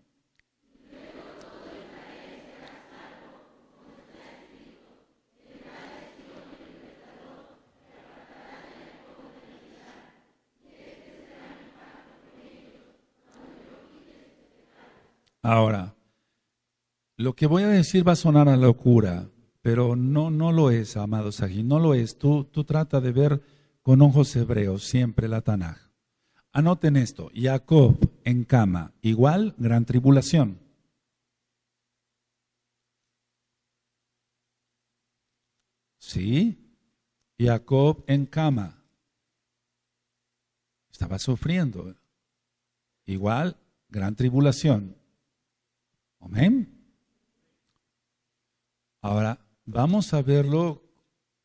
Ahora, lo que voy a decir va a sonar a locura, pero no, no lo es, amado aquí, no lo es. Tú, tú trata de ver con ojos hebreos siempre la Tanaj. Anoten esto, Jacob en cama, igual gran tribulación. ¿Sí? Jacob en cama. Estaba sufriendo. Igual, gran tribulación. Amén. Ahora, vamos a verlo.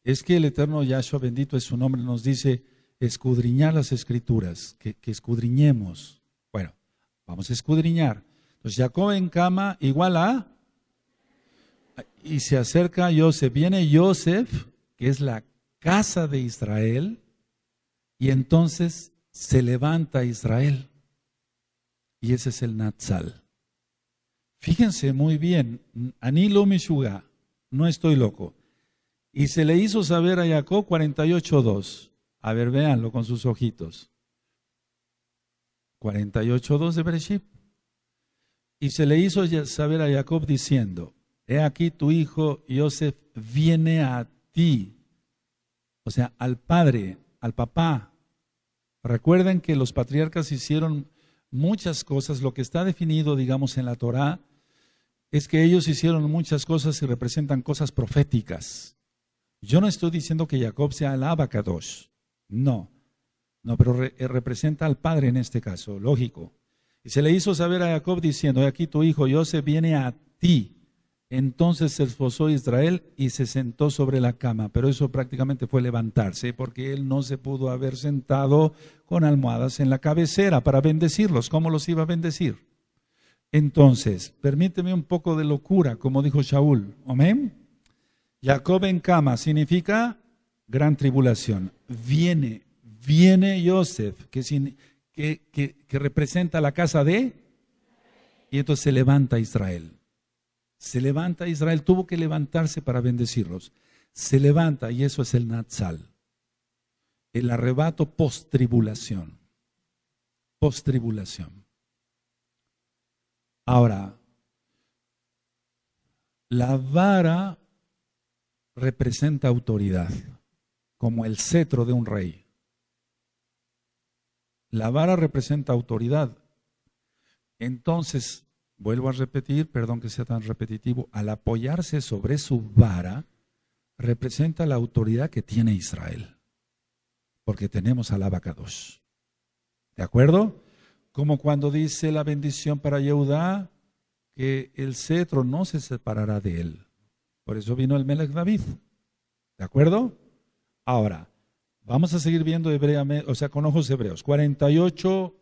Es que el eterno Yahshua, bendito es su nombre, nos dice escudriñar las escrituras, que, escudriñemos. Bueno, vamos a escudriñar. Entonces, Jacob en cama igual a... Y se acerca a Joseph. Viene Yosef, que es la casa de Israel, y entonces se levanta Israel. Y ese es el Natsal. Fíjense muy bien, Anilo Mishuga, no estoy loco. Y se le hizo saber a Jacob 48.2. A ver, véanlo con sus ojitos. 48.2 de Bereshit. Y se le hizo saber a Jacob diciendo, he aquí tu hijo Joseph viene a ti, o sea, al padre, al papá. Recuerden que los patriarcas hicieron muchas cosas, lo que está definido, digamos, en la Torá, es que ellos hicieron muchas cosas y representan cosas proféticas. Yo no estoy diciendo que Jacob sea el abacadosh, no, no, pero eh, representa al padre en este caso, lógico. Y se le hizo saber a Jacob diciendo, aquí tu hijo José viene a ti. Entonces se esforzó Israel y se sentó sobre la cama, pero eso prácticamente fue levantarse, porque él no se pudo haber sentado con almohadas en la cabecera para bendecirlos. ¿Cómo los iba a bendecir? Entonces, permíteme un poco de locura, como dijo Shaul. Amén. Jacob en cama significa gran tribulación. Viene, viene Joseph, que, representa la casa de... Y entonces se levanta Israel. Se levanta Israel, tuvo que levantarse para bendecirlos. Se levanta y eso es el Nazal. El arrebato post-tribulación. Post-tribulación. Ahora, la vara representa autoridad, como el cetro de un rey. La vara representa autoridad. Entonces, vuelvo a repetir, perdón que sea tan repetitivo, al apoyarse sobre su vara, representa la autoridad que tiene Israel, porque tenemos al abacados. ¿De acuerdo? Como cuando dice la bendición para Yehudá, que el cetro no se separará de él. Por eso vino el Melech David. ¿De acuerdo? Ahora, vamos a seguir viendo Hebreamente, o sea, con ojos hebreos. 48,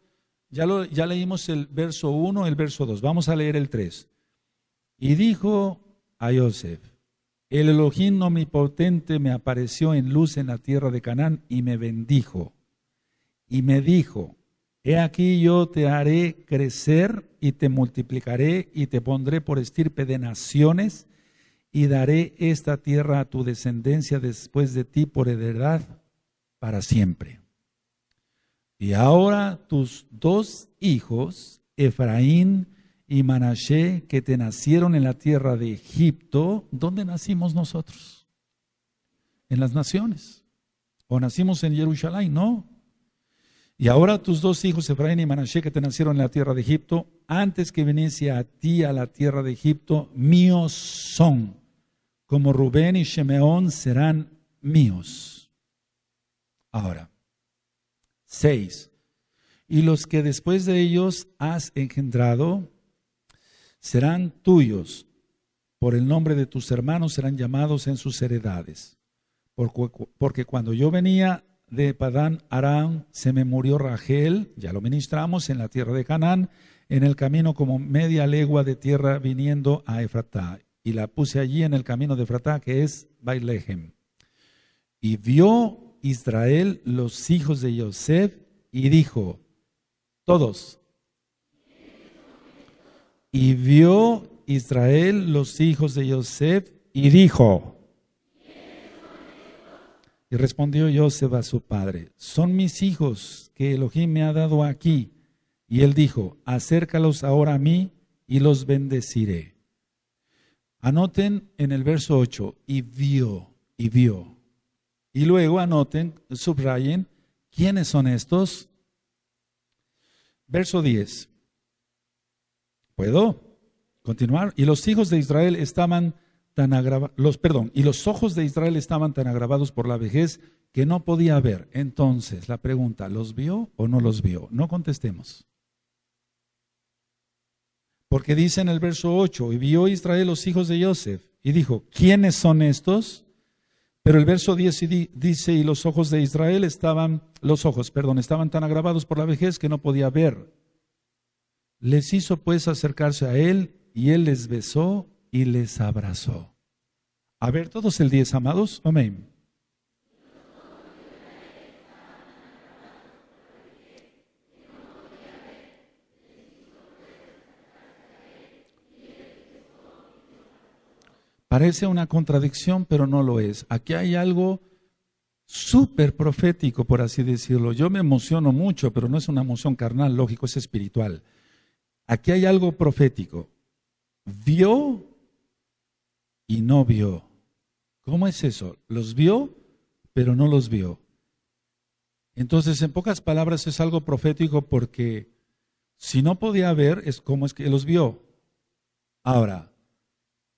ya, leímos el verso 1, el verso 2. Vamos a leer el 3. Y dijo a Yosef, el Elohim omnipotente me apareció en luz en la tierra de Canaán y me bendijo. Y me dijo, He aquí yo te haré crecer y te multiplicaré y te pondré por estirpe de naciones y daré esta tierra a tu descendencia después de ti por heredad para siempre. Y ahora tus dos hijos, Efraín y Manashe, que te nacieron en la tierra de Egipto, ¿dónde nacimos nosotros? En las naciones. ¿O nacimos en Jerusalén? No, y ahora tus dos hijos, Efraín y Manashe, que te nacieron en la tierra de Egipto, antes que viniese a ti a la tierra de Egipto, míos son, como Rubén y Shemeón serán míos. Ahora, seis, y los que después de ellos has engendrado serán tuyos, por el nombre de tus hermanos serán llamados en sus heredades. Porque cuando yo venía de Padán Aram, se me murió Rachel, ya lo ministramos, en la tierra de Canaán, en el camino como media legua de tierra viniendo a Efratá. Y la puse allí en el camino de Efratá, que es Bailehem. Y vio Israel los hijos de Yosef y dijo, todos. Y vio Israel los hijos de Yosef y dijo, y respondió Joseph a su padre, son mis hijos que Elohim me ha dado aquí. Y él dijo, acércalos ahora a mí y los bendeciré. Anoten en el verso 8, y vio, y vio. Y luego anoten, subrayen, ¿quiénes son estos? Verso 10. ¿Puedo continuar? Y los hijos de Israel estaban los perdón, y los ojos de Israel estaban tan agravados por la vejez que no podía ver. Entonces, la pregunta, ¿los vio o no los vio? No contestemos. Porque dice en el verso 8, y vio Israel los hijos de Joseph, y dijo, ¿quiénes son estos? Pero el verso 10 dice, y los ojos de Israel estaban, los ojos, perdón, estaban tan agravados por la vejez que no podía ver. Les hizo pues acercarse a él, y él les besó y les abrazó. A ver, todos el 10, amados. Amén. Parece una contradicción, pero no lo es. Aquí hay algo súper profético, por así decirlo. Yo me emociono mucho, pero no es una emoción carnal, lógico, es espiritual. Aquí hay algo profético. Vio y no vio. ¿Cómo es eso? Los vio, pero no los vio. Entonces, en pocas palabras, es algo profético porque si no podía ver, es como es que los vio. Ahora,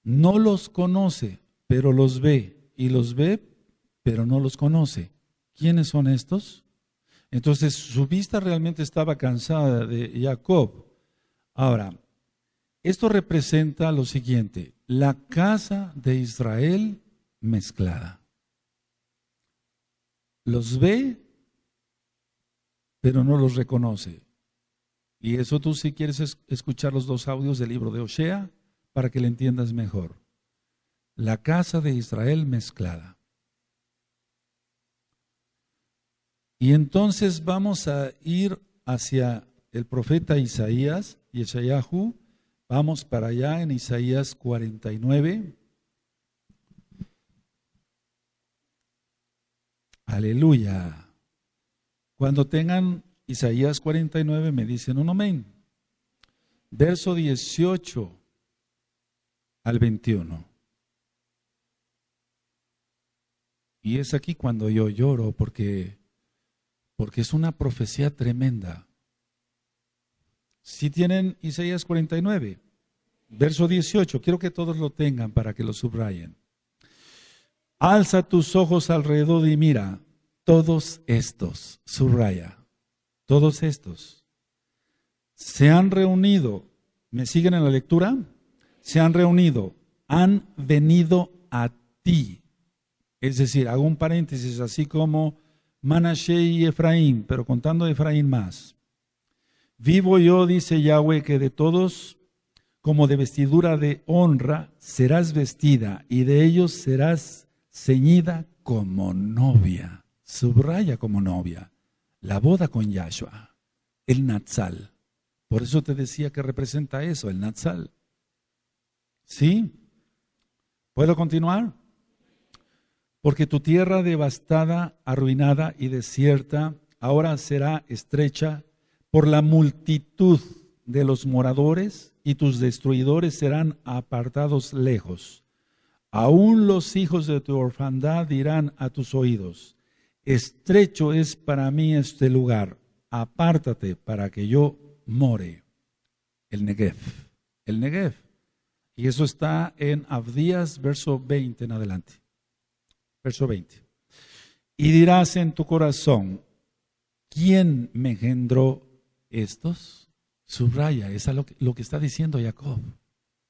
no los conoce, pero los ve. Y los ve, pero no los conoce. ¿Quiénes son estos? Entonces su vista realmente estaba cansada de Jacob. Ahora, esto representa lo siguiente la casa de Israel mezclada. Los ve, pero no los reconoce. Y eso tú si quieres escuchar los dos audios del libro de Osea para que le entiendas mejor. La casa de Israel mezclada. Y entonces vamos a ir hacia el profeta Isaías y Vamos para allá en Isaías 49. Aleluya. Cuando tengan Isaías 49 me dicen un amén. Verso 18 al 21. Y es aquí cuando yo lloro porque porque es una profecía tremenda. Si tienen Isaías 49, verso 18, quiero que todos lo tengan para que lo subrayen. Alza tus ojos alrededor y mira, todos estos, subraya, todos estos, se han reunido, ¿me siguen en la lectura? Se han reunido, han venido a ti. Es decir, hago un paréntesis, así como Manashe y Efraín, pero contando Efraín más. Vivo yo, dice Yahweh, que de todos, como de vestidura de honra, serás vestida y de ellos serás ceñida como novia. Subraya como novia. La boda con Yahshua, el Natsal. Por eso te decía que representa eso, el Natsal. ¿Sí? ¿Puedo continuar? Porque tu tierra devastada, arruinada y desierta, ahora será estrecha por la multitud de los moradores, y tus destruidores serán apartados lejos. Aún los hijos de tu orfandad dirán a tus oídos, estrecho es para mí este lugar, apártate para que yo more. El Negev, el Negev. Y eso está en Abdías, verso 20 en adelante. Verso 20. Y dirás en tu corazón, ¿quién me engendró estos, subraya, es lo que, está diciendo Jacob.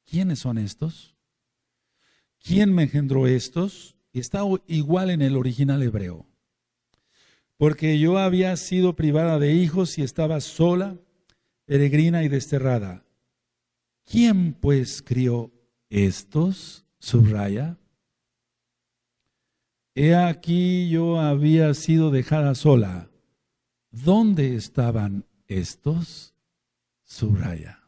¿Quiénes son estos? ¿Quién me engendró estos? Está igual en el original hebreo. Porque yo había sido privada de hijos y estaba sola, peregrina y desterrada. ¿Quién pues crió estos? Subraya. He aquí yo había sido dejada sola. ¿Dónde estaban estos, subraya.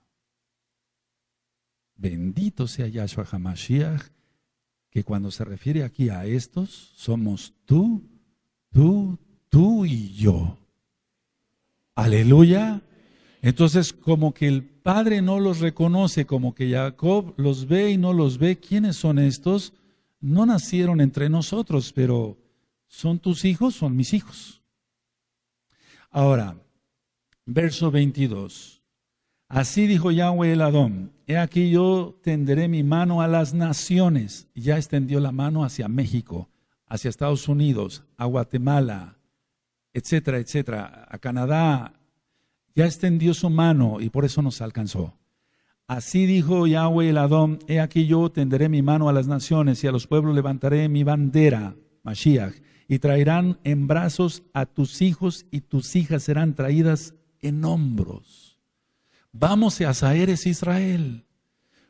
Bendito sea Yahshua HaMashiach, que cuando se refiere aquí a estos, somos tú, tú, tú y yo. Aleluya. Entonces, como que el Padre no los reconoce, como que Jacob los ve y no los ve, ¿quiénes son estos? No nacieron entre nosotros, pero son tus hijos, son mis hijos. Ahora, verso 22. Así dijo Yahweh el Adón, he aquí yo tenderé mi mano a las naciones. Ya extendió la mano hacia México, hacia Estados Unidos, a Guatemala, etcétera, etcétera, a Canadá. Ya extendió su mano y por eso nos alcanzó. Así dijo Yahweh el Adón, he aquí yo tenderé mi mano a las naciones y a los pueblos levantaré mi bandera, Mashiach, y traerán en brazos a tus hijos y tus hijas serán traídas en hombros. Vamos a Saeres Israel.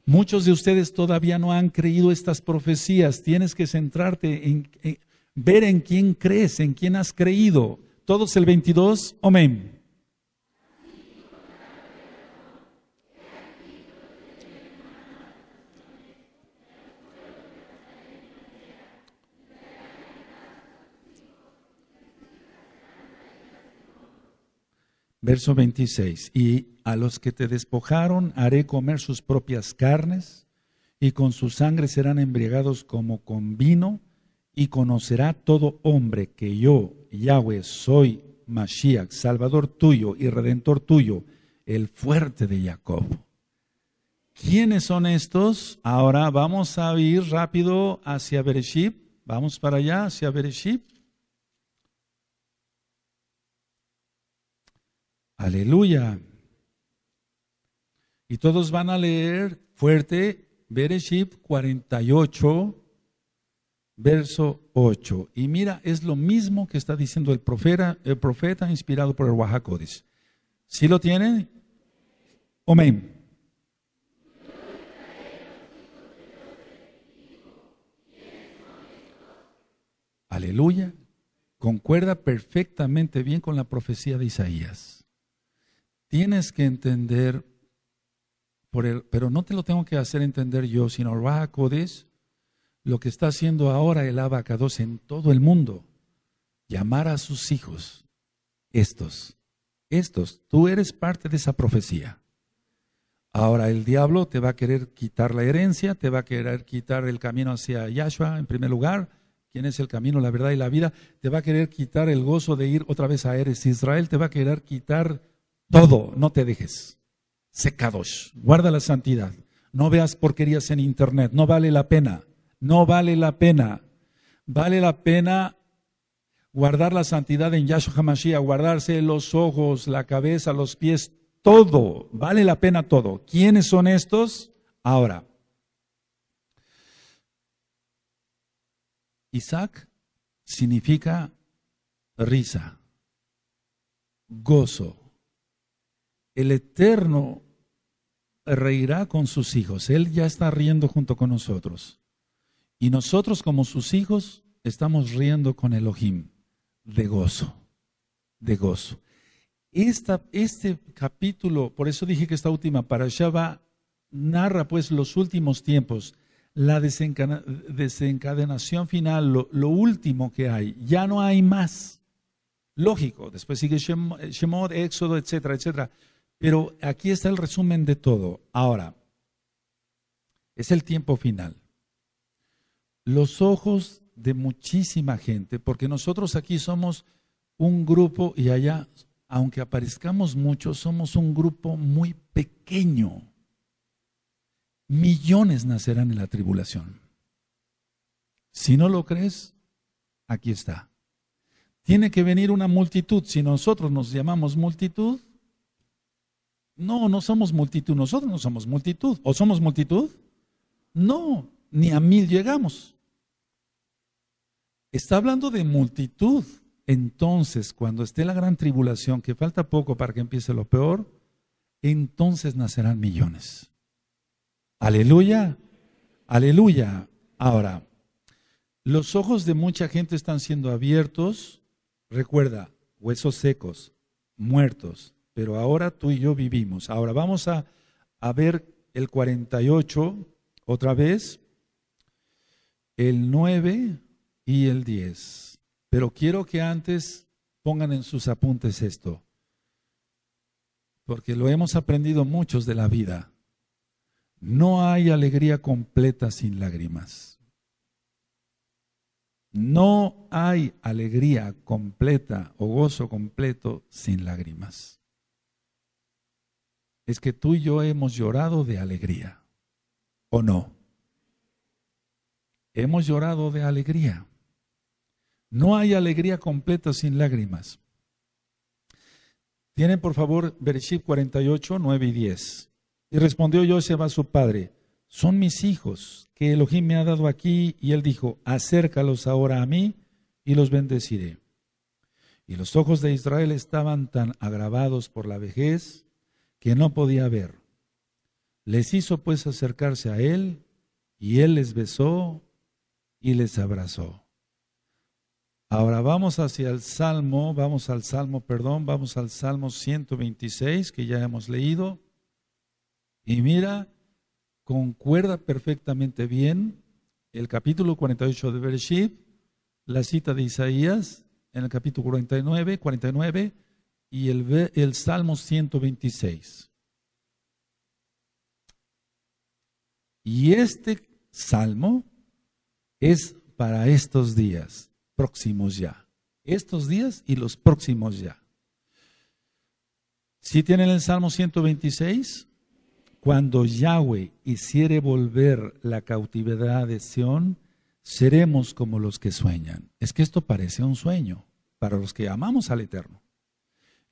Muchos de ustedes todavía no han creído estas profecías. Tienes que centrarte en, en ver en quién crees, en quién has creído. Todos el 22, amén. Verso 26, y a los que te despojaron haré comer sus propias carnes, y con su sangre serán embriagados como con vino, y conocerá todo hombre que yo, Yahweh, soy Mashiach, Salvador tuyo y Redentor tuyo, el fuerte de Jacob. ¿Quiénes son estos? Ahora vamos a ir rápido hacia Bereshit, vamos para allá, hacia Bereshit. Aleluya. Y todos van a leer fuerte Bereshit 48, verso 8. Y mira, es lo mismo que está diciendo el profeta, el profeta inspirado por el Wahakodis. ¿Sí lo tienen? Amén. Aleluya. Concuerda perfectamente bien con la profecía de Isaías tienes que entender, pero no te lo tengo que hacer entender yo, sino Rahakodes, lo que está haciendo ahora el Abacados en todo el mundo, llamar a sus hijos, estos, estos, tú eres parte de esa profecía. Ahora el diablo te va a querer quitar la herencia, te va a querer quitar el camino hacia Yahshua en primer lugar, ¿Quién es el camino, la verdad y la vida, te va a querer quitar el gozo de ir otra vez a Eres Israel, te va a querer quitar todo, no te dejes. secados. Guarda la santidad. No veas porquerías en internet. No vale la pena. No vale la pena. Vale la pena guardar la santidad en Yahshua HaMashiach, guardarse los ojos, la cabeza, los pies, todo. Vale la pena todo. ¿Quiénes son estos? Ahora, Isaac significa risa, gozo el Eterno reirá con sus hijos. Él ya está riendo junto con nosotros. Y nosotros como sus hijos estamos riendo con Elohim de gozo, de gozo. este capítulo, por eso dije que esta última para va, narra pues los últimos tiempos, la desencadenación final, lo, lo, último que hay. Ya no hay más. Lógico, después sigue Shemot, Éxodo, etcétera, etcétera. Pero aquí está el resumen de todo. Ahora, es el tiempo final. Los ojos de muchísima gente, porque nosotros aquí somos un grupo y allá, aunque aparezcamos muchos, somos un grupo muy pequeño. Millones nacerán en la tribulación. Si no lo crees, aquí está. Tiene que venir una multitud. Si nosotros nos llamamos multitud, no, no somos multitud, nosotros no somos multitud. ¿O somos multitud? No, ni a mil llegamos. Está hablando de multitud. Entonces, cuando esté la gran tribulación, que falta poco para que empiece lo peor, entonces nacerán millones. Aleluya, aleluya. Ahora, los ojos de mucha gente están siendo abiertos. Recuerda, huesos secos, muertos, pero ahora tú y yo vivimos. Ahora vamos a, ver el 48 otra vez, el 9 y el 10. Pero quiero que antes pongan en sus apuntes esto, porque lo hemos aprendido muchos de la vida. No hay alegría completa sin lágrimas. No hay alegría completa o gozo completo sin lágrimas es que tú y yo hemos llorado de alegría, ¿o no? Hemos llorado de alegría. No hay alegría completa sin lágrimas. Tienen por favor Bereshit 48, 9 y 10. Y respondió Yosef a su padre, son mis hijos que Elohim me ha dado aquí. Y él dijo, acércalos ahora a mí y los bendeciré. Y los ojos de Israel estaban tan agravados por la vejez que no podía ver. Les hizo pues acercarse a él, y él les besó y les abrazó. Ahora vamos hacia el Salmo, vamos al Salmo, perdón, vamos al Salmo 126 que ya hemos leído. Y mira, concuerda perfectamente bien el capítulo 48 de Bereshit, la cita de Isaías en el capítulo 49, 49 y el, el Salmo 126. Y este salmo es para estos días, próximos ya. Estos días y los próximos ya. Si tienen el Salmo 126, cuando Yahweh hiciere volver la cautividad de Sión, seremos como los que sueñan. Es que esto parece un sueño para los que amamos al Eterno.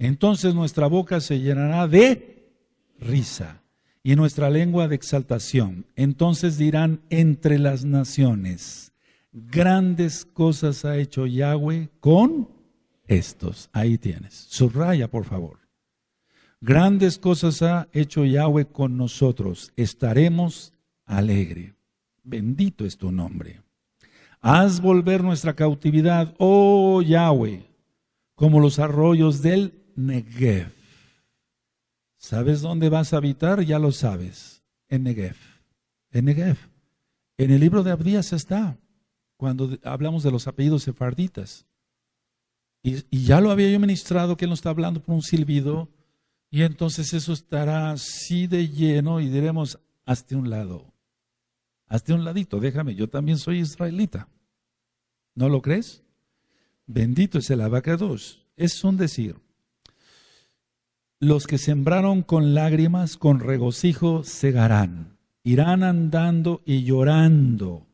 Entonces nuestra boca se llenará de risa y nuestra lengua de exaltación. Entonces dirán entre las naciones, grandes cosas ha hecho Yahweh con estos. Ahí tienes. Subraya, por favor. Grandes cosas ha hecho Yahweh con nosotros. Estaremos alegre. Bendito es tu nombre. Haz volver nuestra cautividad, oh Yahweh, como los arroyos del Negev. ¿Sabes dónde vas a habitar? Ya lo sabes, en Negev. En Negev. En el libro de Abdías está, cuando hablamos de los apellidos sefarditas. Y, ya lo había yo ministrado, que él nos está hablando por un silbido, y entonces eso estará así de lleno y diremos, hasta un lado, hasta un ladito, déjame, yo también soy israelita. ¿No lo crees? Bendito es el abacados. Es un decir. Los que sembraron con lágrimas, con regocijo, segarán. Irán andando y llorando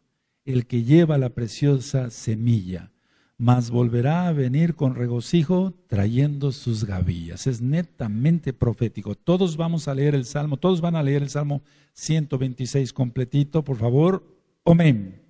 el que lleva la preciosa semilla, mas volverá a venir con regocijo trayendo sus gavillas. Es netamente profético. Todos vamos a leer el Salmo, todos van a leer el Salmo 126 completito, por favor. Amén.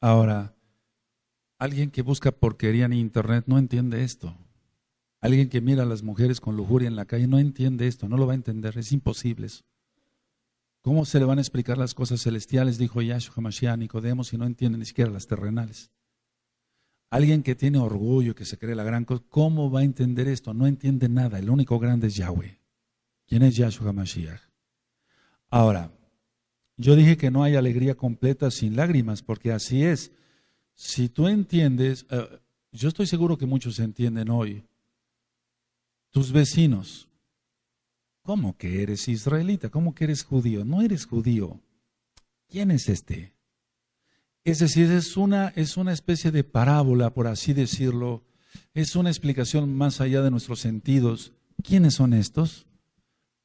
Ahora, alguien que busca porquería en internet no entiende esto. Alguien que mira a las mujeres con lujuria en la calle no entiende esto, no lo va a entender, es imposible ¿Cómo se le van a explicar las cosas celestiales? Dijo Yahshua Mashiach, a Nicodemo si no entiende ni siquiera las terrenales. Alguien que tiene orgullo, que se cree la gran cosa, ¿cómo va a entender esto? No entiende nada. El único grande es Yahweh. ¿Quién es Yahshua Mashiach? Ahora, yo dije que no hay alegría completa sin lágrimas, porque así es. Si tú entiendes, eh, yo estoy seguro que muchos entienden hoy, tus vecinos, ¿cómo que eres israelita? ¿Cómo que eres judío? No eres judío. ¿Quién es este? Es decir, es una, es una especie de parábola, por así decirlo. Es una explicación más allá de nuestros sentidos. ¿Quiénes son estos?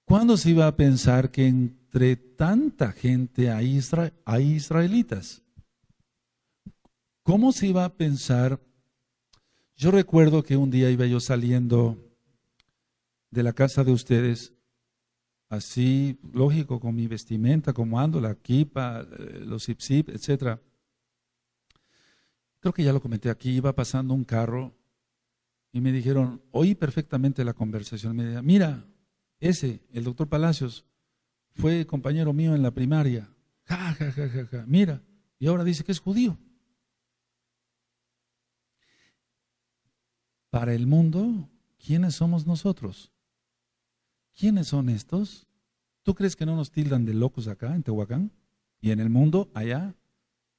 ¿Cuándo se iba a pensar que en entre tanta gente a israelitas? ¿Cómo se iba a pensar? Yo recuerdo que un día iba yo saliendo de la casa de ustedes, así, lógico, con mi vestimenta, como ando, la kipa, eh, los zip-zip, etc. Creo que ya lo comenté aquí, iba pasando un carro y me dijeron, oí perfectamente la conversación. Me dijeron, mira, ese, el doctor Palacios, fue compañero mío en la primaria. Ja, ja, Mira, y ahora dice que es judío. Para el mundo, ¿quiénes somos nosotros? ¿Quiénes son estos? ¿Tú crees que no nos tildan de locos acá en Tehuacán? Y en el mundo, allá,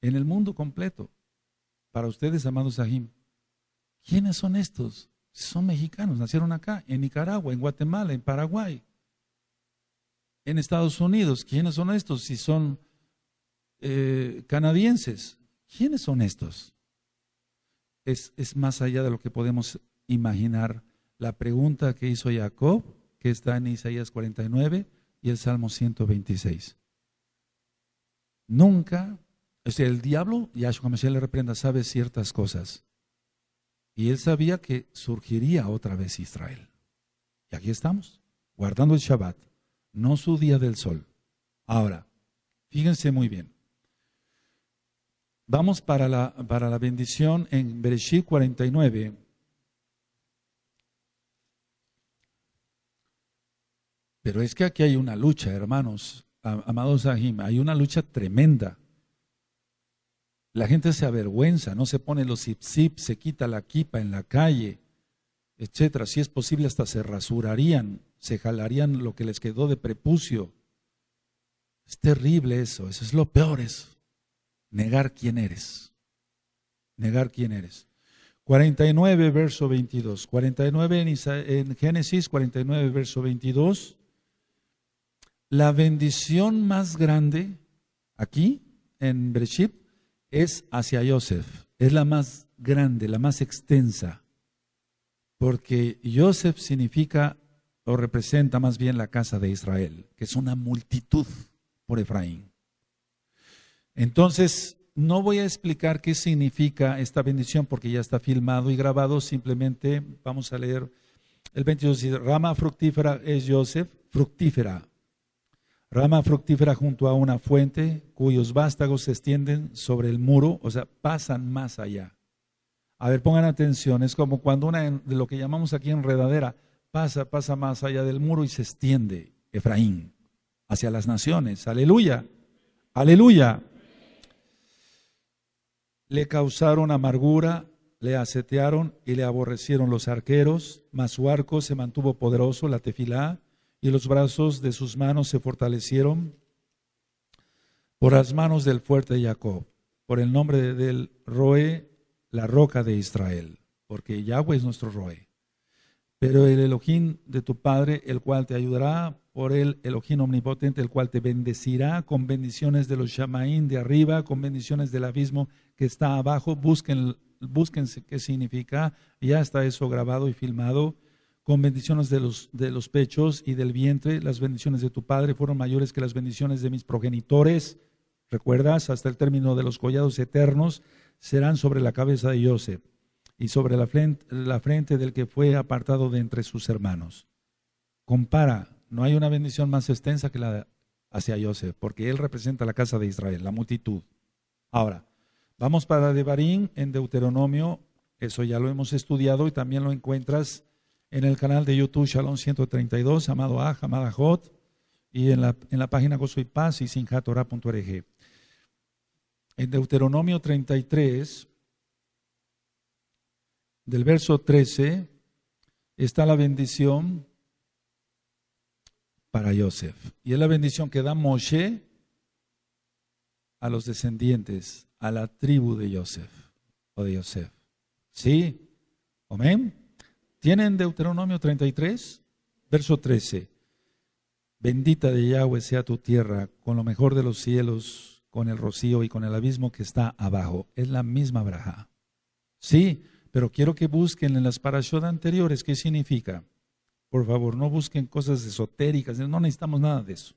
en el mundo completo. Para ustedes, amados Sahim, ¿quiénes son estos? Son mexicanos, nacieron acá, en Nicaragua, en Guatemala, en Paraguay, en Estados Unidos. ¿Quiénes son estos? Si son eh, canadienses. ¿Quiénes son estos? Es, más allá de lo que podemos imaginar. La pregunta que hizo Jacob, que está en Isaías 49 y el Salmo 126. Nunca, o sea, el diablo, Yahshua Mesías le reprenda, sabe ciertas cosas. Y él sabía que surgiría otra vez Israel. Y aquí estamos, guardando el Shabbat no su día del sol. Ahora, fíjense muy bien. Vamos para la, para la bendición en Bereshit 49. Pero es que aquí hay una lucha, hermanos, amados Ahim, hay una lucha tremenda. La gente se avergüenza, no se pone los zip se quita la kipa en la calle etcétera. Si es posible, hasta se rasurarían, se jalarían lo que les quedó de prepucio. Es terrible eso, eso es lo peor, eso. Negar quién eres. Negar quién eres. 49, verso 22. 49 en, Génesis, 49, verso 22. La bendición más grande aquí en Bereshit es hacia Yosef. Es la más grande, la más extensa porque Joseph significa o representa más bien la casa de Israel, que es una multitud por Efraín. Entonces, no voy a explicar qué significa esta bendición porque ya está filmado y grabado, simplemente vamos a leer el 22, rama fructífera es Joseph, fructífera, rama fructífera junto a una fuente cuyos vástagos se extienden sobre el muro, o sea, pasan más allá. A ver, pongan atención, es como cuando una de lo que llamamos aquí enredadera pasa, pasa más allá del muro y se extiende, Efraín, hacia las naciones. Aleluya, aleluya. Le causaron amargura, le acetearon y le aborrecieron los arqueros, mas su arco se mantuvo poderoso, la tefilá, y los brazos de sus manos se fortalecieron por las manos del fuerte Jacob, por el nombre del Roe la roca de Israel, porque Yahweh es nuestro Roe. Pero el Elohim de tu Padre, el cual te ayudará, por el Elohim omnipotente, el cual te bendecirá con bendiciones de los Shamaín de arriba, con bendiciones del abismo que está abajo. Busquen, búsquense qué significa, ya está eso grabado y filmado. Con bendiciones de los, de los pechos y del vientre, las bendiciones de tu Padre fueron mayores que las bendiciones de mis progenitores. ¿Recuerdas? Hasta el término de los collados eternos serán sobre la cabeza de Yosef y sobre la frente, la frente del que fue apartado de entre sus hermanos. Compara, no hay una bendición más extensa que la hacia Yosef, porque él representa la casa de Israel, la multitud. Ahora, vamos para Devarim en Deuteronomio, eso ya lo hemos estudiado y también lo encuentras en el canal de YouTube Shalom 132, Amado A, Amada Jot, y en la, en la página Gozo Paz y en Deuteronomio 33, del verso 13, está la bendición para Joseph. Y es la bendición que da Moshe a los descendientes, a la tribu de Joseph o de Joseph. ¿Sí? Amén. ¿Tienen Deuteronomio 33, verso 13? Bendita de Yahweh sea tu tierra, con lo mejor de los cielos con el rocío y con el abismo que está abajo. Es la misma braja. Sí, pero quiero que busquen en las parashot anteriores qué significa. Por favor, no busquen cosas esotéricas, no necesitamos nada de eso.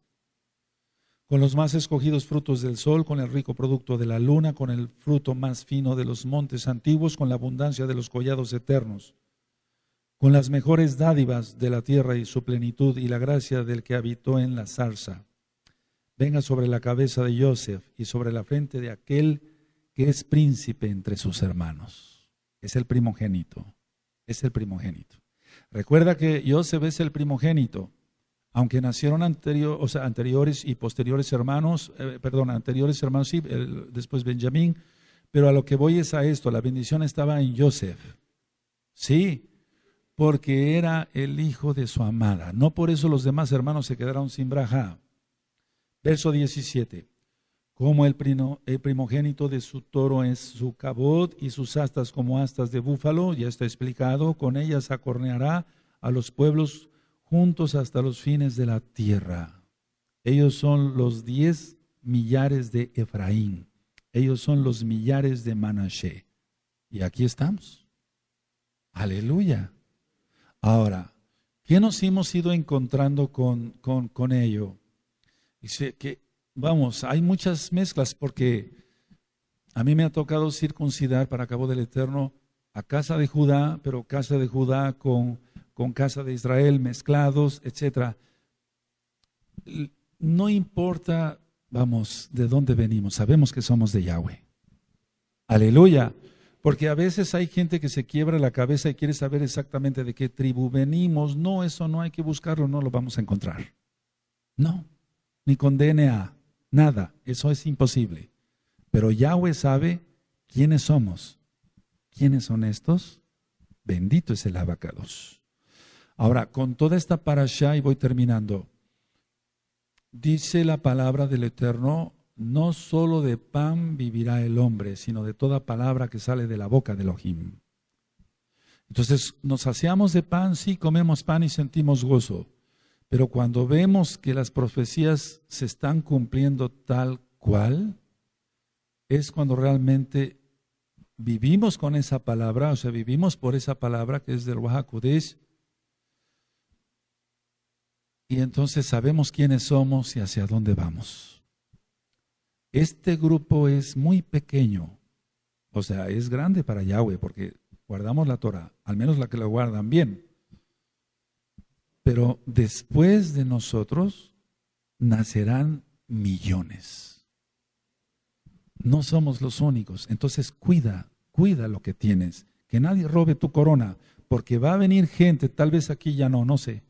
Con los más escogidos frutos del sol, con el rico producto de la luna, con el fruto más fino de los montes antiguos, con la abundancia de los collados eternos, con las mejores dádivas de la tierra y su plenitud y la gracia del que habitó en la zarza venga sobre la cabeza de Joseph y sobre la frente de aquel que es príncipe entre sus hermanos. Es el primogénito, es el primogénito. Recuerda que Joseph es el primogénito, aunque nacieron anteriores y posteriores hermanos, eh, perdón, anteriores hermanos, sí, después Benjamín, pero a lo que voy es a esto, la bendición estaba en Joseph, sí, porque era el hijo de su amada, no por eso los demás hermanos se quedaron sin braja, Verso 17. Como el, primogénito de su toro es su cabot y sus astas como astas de búfalo, ya está explicado, con ellas acorneará a los pueblos juntos hasta los fines de la tierra. Ellos son los diez millares de Efraín. Ellos son los millares de Manashe. Y aquí estamos. Aleluya. Ahora, ¿qué nos hemos ido encontrando con, con, con ello? Dice que, vamos, hay muchas mezclas porque a mí me ha tocado circuncidar para cabo del Eterno a casa de Judá, pero casa de Judá con, con casa de Israel mezclados, etc. No importa, vamos, de dónde venimos, sabemos que somos de Yahweh. Aleluya. Porque a veces hay gente que se quiebra la cabeza y quiere saber exactamente de qué tribu venimos. No, eso no hay que buscarlo, no lo vamos a encontrar. No ni condene a nada. Eso es imposible. Pero Yahweh sabe quiénes somos. ¿Quiénes son estos? Bendito es el abacados. Ahora, con toda esta parasha, y voy terminando, dice la palabra del Eterno, no solo de pan vivirá el hombre, sino de toda palabra que sale de la boca del Ojim. Entonces, nos saciamos de pan, sí, comemos pan y sentimos gozo. Pero cuando vemos que las profecías se están cumpliendo tal cual, es cuando realmente vivimos con esa palabra, o sea, vivimos por esa palabra que es del Wahakudesh. Y entonces sabemos quiénes somos y hacia dónde vamos. Este grupo es muy pequeño, o sea, es grande para Yahweh, porque guardamos la Torah, al menos la que la guardan bien pero después de nosotros nacerán millones. No somos los únicos, entonces cuida, cuida lo que tienes, que nadie robe tu corona, porque va a venir gente, tal vez aquí ya no, no sé.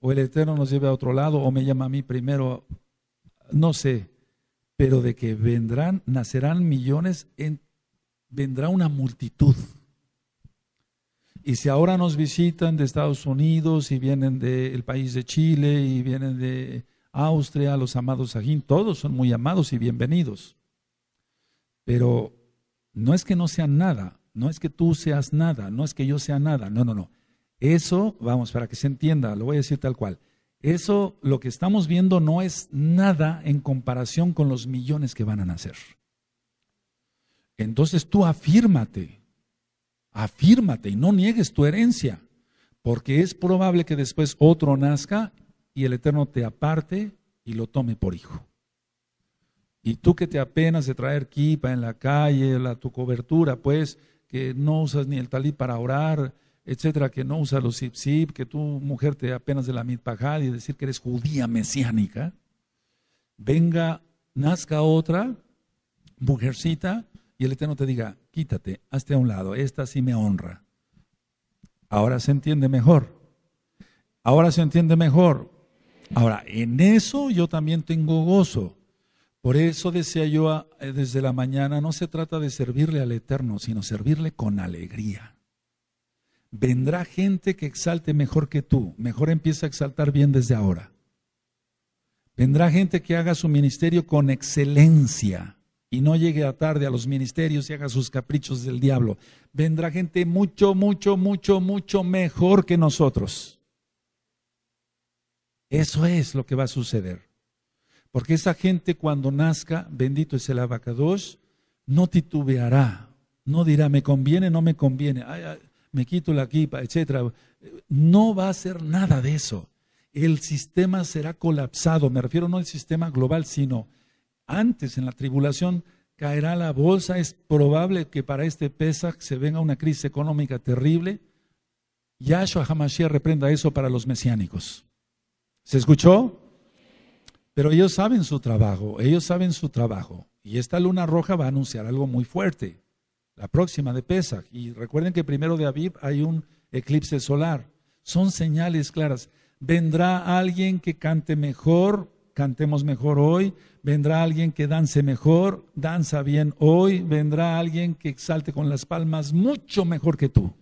O el Eterno nos lleve a otro lado, o me llama a mí primero, no sé, pero de que vendrán, nacerán millones, en, vendrá una multitud y si ahora nos visitan de Estados Unidos y vienen del país de Chile y vienen de Austria, los amados Sajín, todos son muy amados y bienvenidos. Pero no es que no sean nada, no es que tú seas nada, no es que yo sea nada, no, no, no. Eso, vamos, para que se entienda, lo voy a decir tal cual. Eso, lo que estamos viendo no es nada en comparación con los millones que van a nacer. Entonces tú afírmate, afírmate y no niegues tu herencia, porque es probable que después otro nazca y el Eterno te aparte y lo tome por hijo. Y tú que te apenas de traer quipa en la calle, la, tu cobertura, pues, que no usas ni el talib para orar, etcétera, que no usas los zip que tu mujer te apenas de la mitpajal y decir que eres judía mesiánica, venga, nazca otra mujercita y el Eterno te diga, quítate, hazte a un lado, esta sí me honra. Ahora se entiende mejor. Ahora se entiende mejor. Ahora, en eso yo también tengo gozo. Por eso decía yo ah, eh, desde la mañana, no se trata de servirle al Eterno, sino servirle con alegría. Vendrá gente que exalte mejor que tú, mejor empieza a exaltar bien desde ahora. Vendrá gente que haga su ministerio con excelencia y no llegue a tarde a los ministerios y haga sus caprichos del diablo. Vendrá gente mucho, mucho, mucho, mucho mejor que nosotros. Eso es lo que va a suceder. Porque esa gente cuando nazca, bendito es el abacados, no titubeará, no dirá, me conviene, no me conviene, me quito la equipa, etc. No va a hacer nada de eso. El sistema será colapsado, me refiero no al sistema global, sino antes en la tribulación caerá la bolsa, es probable que para este Pesach se venga una crisis económica terrible. Yahshua Hamashia reprenda eso para los mesiánicos. ¿Se escuchó? Pero ellos saben su trabajo, ellos saben su trabajo. Y esta luna roja va a anunciar algo muy fuerte, la próxima de Pesach. Y recuerden que primero de Aviv hay un eclipse solar. Son señales claras. Vendrá alguien que cante mejor, cantemos mejor hoy, vendrá alguien que dance mejor, danza bien hoy, vendrá alguien que exalte con las palmas mucho mejor que tú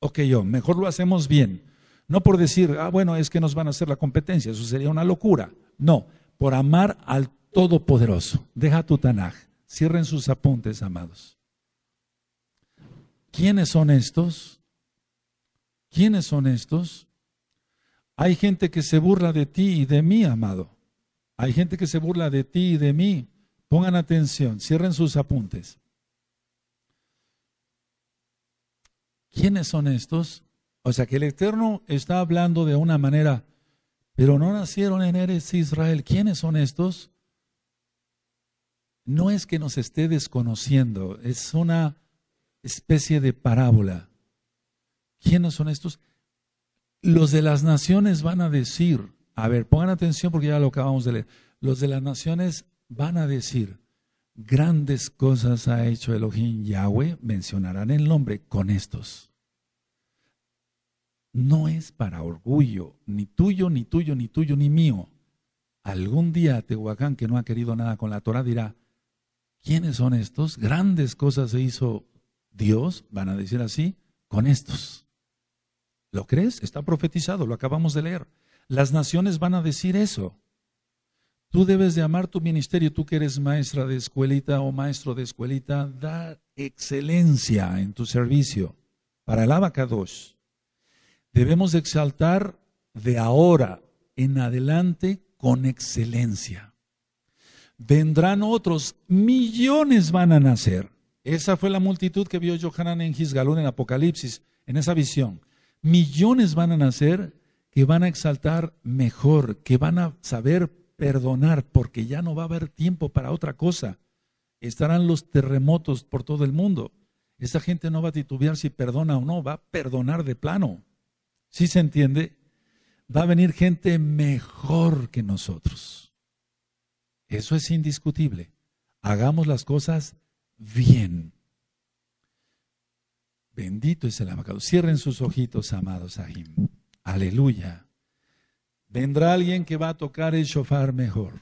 o que yo, mejor lo hacemos bien. No por decir, ah, bueno, es que nos van a hacer la competencia, eso sería una locura. No, por amar al Todopoderoso. Deja tu Tanaj. Cierren sus apuntes, amados. ¿Quiénes son estos? ¿Quiénes son estos? Hay gente que se burla de ti y de mí, amado. Hay gente que se burla de ti y de mí. Pongan atención, cierren sus apuntes. ¿Quiénes son estos? O sea que el Eterno está hablando de una manera, pero no nacieron en Eres Israel. ¿Quiénes son estos? No es que nos esté desconociendo, es una especie de parábola. ¿Quiénes son estos? Los de las naciones van a decir, a ver, pongan atención porque ya lo acabamos de leer. Los de las naciones van a decir, grandes cosas ha hecho Elohim Yahweh, mencionarán el nombre con estos. No es para orgullo, ni tuyo, ni tuyo, ni tuyo, ni mío. Algún día Tehuacán, que no ha querido nada con la Torah, dirá, ¿quiénes son estos? Grandes cosas se hizo Dios, van a decir así, con estos. ¿Lo crees? Está profetizado, lo acabamos de leer. Las naciones van a decir eso. Tú debes de amar tu ministerio, tú que eres maestra de escuelita o maestro de escuelita, da excelencia en tu servicio para el abacados. Debemos exaltar de ahora en adelante con excelencia. Vendrán otros, millones van a nacer. Esa fue la multitud que vio Johanan en Gisgalón en Apocalipsis, en esa visión. Millones van a nacer que van a exaltar mejor, que van a saber perdonar, porque ya no va a haber tiempo para otra cosa. Estarán los terremotos por todo el mundo. Esa gente no va a titubear si perdona o no, va a perdonar de plano. ¿Sí se entiende? Va a venir gente mejor que nosotros. Eso es indiscutible. Hagamos las cosas bien. Bendito es el abacado. Cierren sus ojitos, amados Ahim. Aleluya. Vendrá alguien que va a tocar el shofar mejor.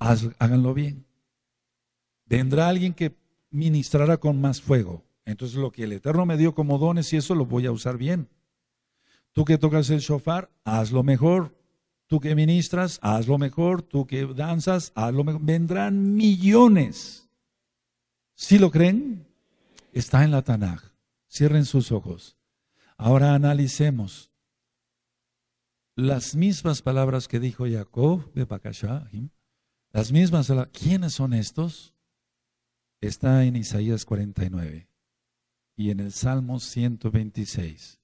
háganlo bien. Vendrá alguien que ministrará con más fuego. Entonces lo que el Eterno me dio como dones y eso lo voy a usar bien. Tú que tocas el shofar, hazlo mejor. Tú que ministras, hazlo mejor. Tú que danzas, hazlo mejor. Vendrán millones. si lo creen? Está en la Tanaj. Cierren sus ojos. Ahora analicemos las mismas palabras que dijo Jacob, las mismas, ¿quiénes son estos? Está en Isaías 49 y en el Salmo 126.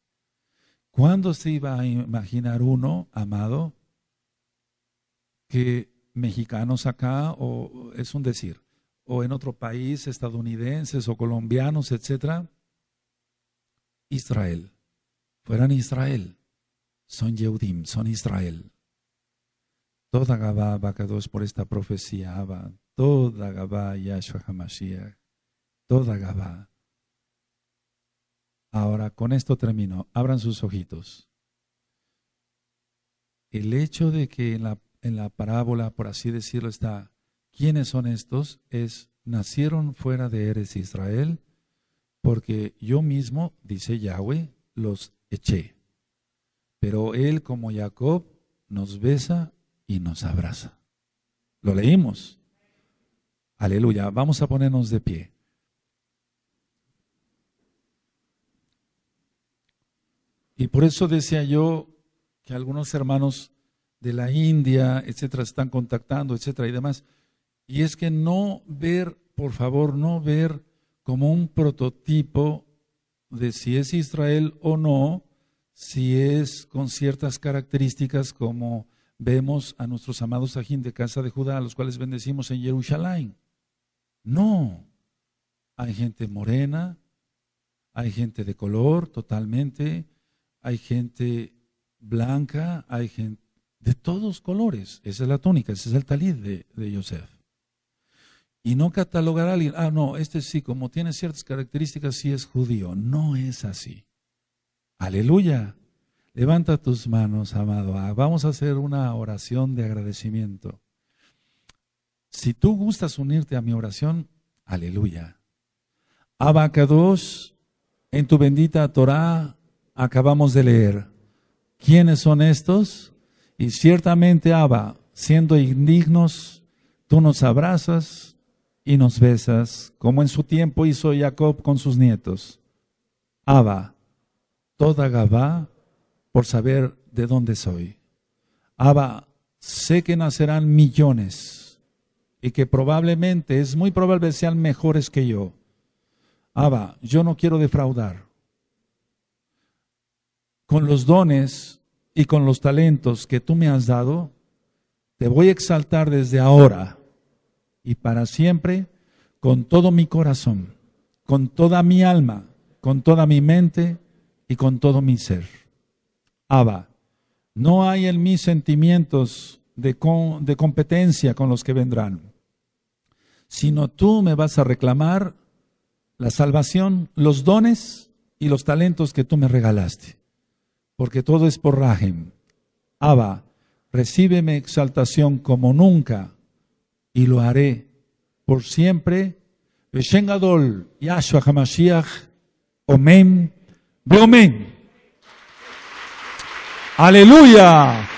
¿Cuándo se iba a imaginar uno, amado, que mexicanos acá, o es un decir, o en otro país, estadounidenses o colombianos, etcétera, Israel? Fueran Israel, son Yehudim, son Israel. Toda Gabá, Bacados, por esta profecía, Abba, toda Gabá, Yahshua HaMashiach, toda Gabá. Ahora, con esto termino. Abran sus ojitos. El hecho de que en la, en la parábola, por así decirlo, está, ¿quiénes son estos? Es, nacieron fuera de Eres Israel, porque yo mismo, dice Yahweh, los eché. Pero él, como Jacob, nos besa y nos abraza. Lo leímos. Aleluya. Vamos a ponernos de pie. Y por eso decía yo que algunos hermanos de la India, etcétera, están contactando, etcétera, y demás. Y es que no ver, por favor, no ver como un prototipo de si es Israel o no, si es con ciertas características como vemos a nuestros amados ajín de casa de Judá, a los cuales bendecimos en Jerusalén. No, hay gente morena, hay gente de color totalmente, hay gente blanca, hay gente de todos colores. Esa es la túnica, ese es el talid de, de Yosef y no catalogar a alguien, ah, no, este sí, como tiene ciertas características, sí es judío. No es así. Aleluya. Levanta tus manos, amado. Ah, vamos a hacer una oración de agradecimiento. Si tú gustas unirte a mi oración, aleluya. Abacados, en tu bendita Torah acabamos de leer. ¿Quiénes son estos? Y ciertamente, Abba, siendo indignos, tú nos abrazas, y nos besas, como en su tiempo hizo Jacob con sus nietos. Abba, toda Gabá, por saber de dónde soy. Abba, sé que nacerán millones y que probablemente, es muy probable, sean mejores que yo. Abba, yo no quiero defraudar. Con los dones y con los talentos que tú me has dado, te voy a exaltar desde ahora y para siempre con todo mi corazón, con toda mi alma, con toda mi mente y con todo mi ser. Abba, no hay en mí sentimientos de, competencia con los que vendrán, sino tú me vas a reclamar la salvación, los dones y los talentos que tú me regalaste, porque todo es por Rahim. Abba, recíbeme exaltación como nunca y lo haré por siempre. y Gadol, Yahshua HaMashiach, Omen, Omen. Aleluya.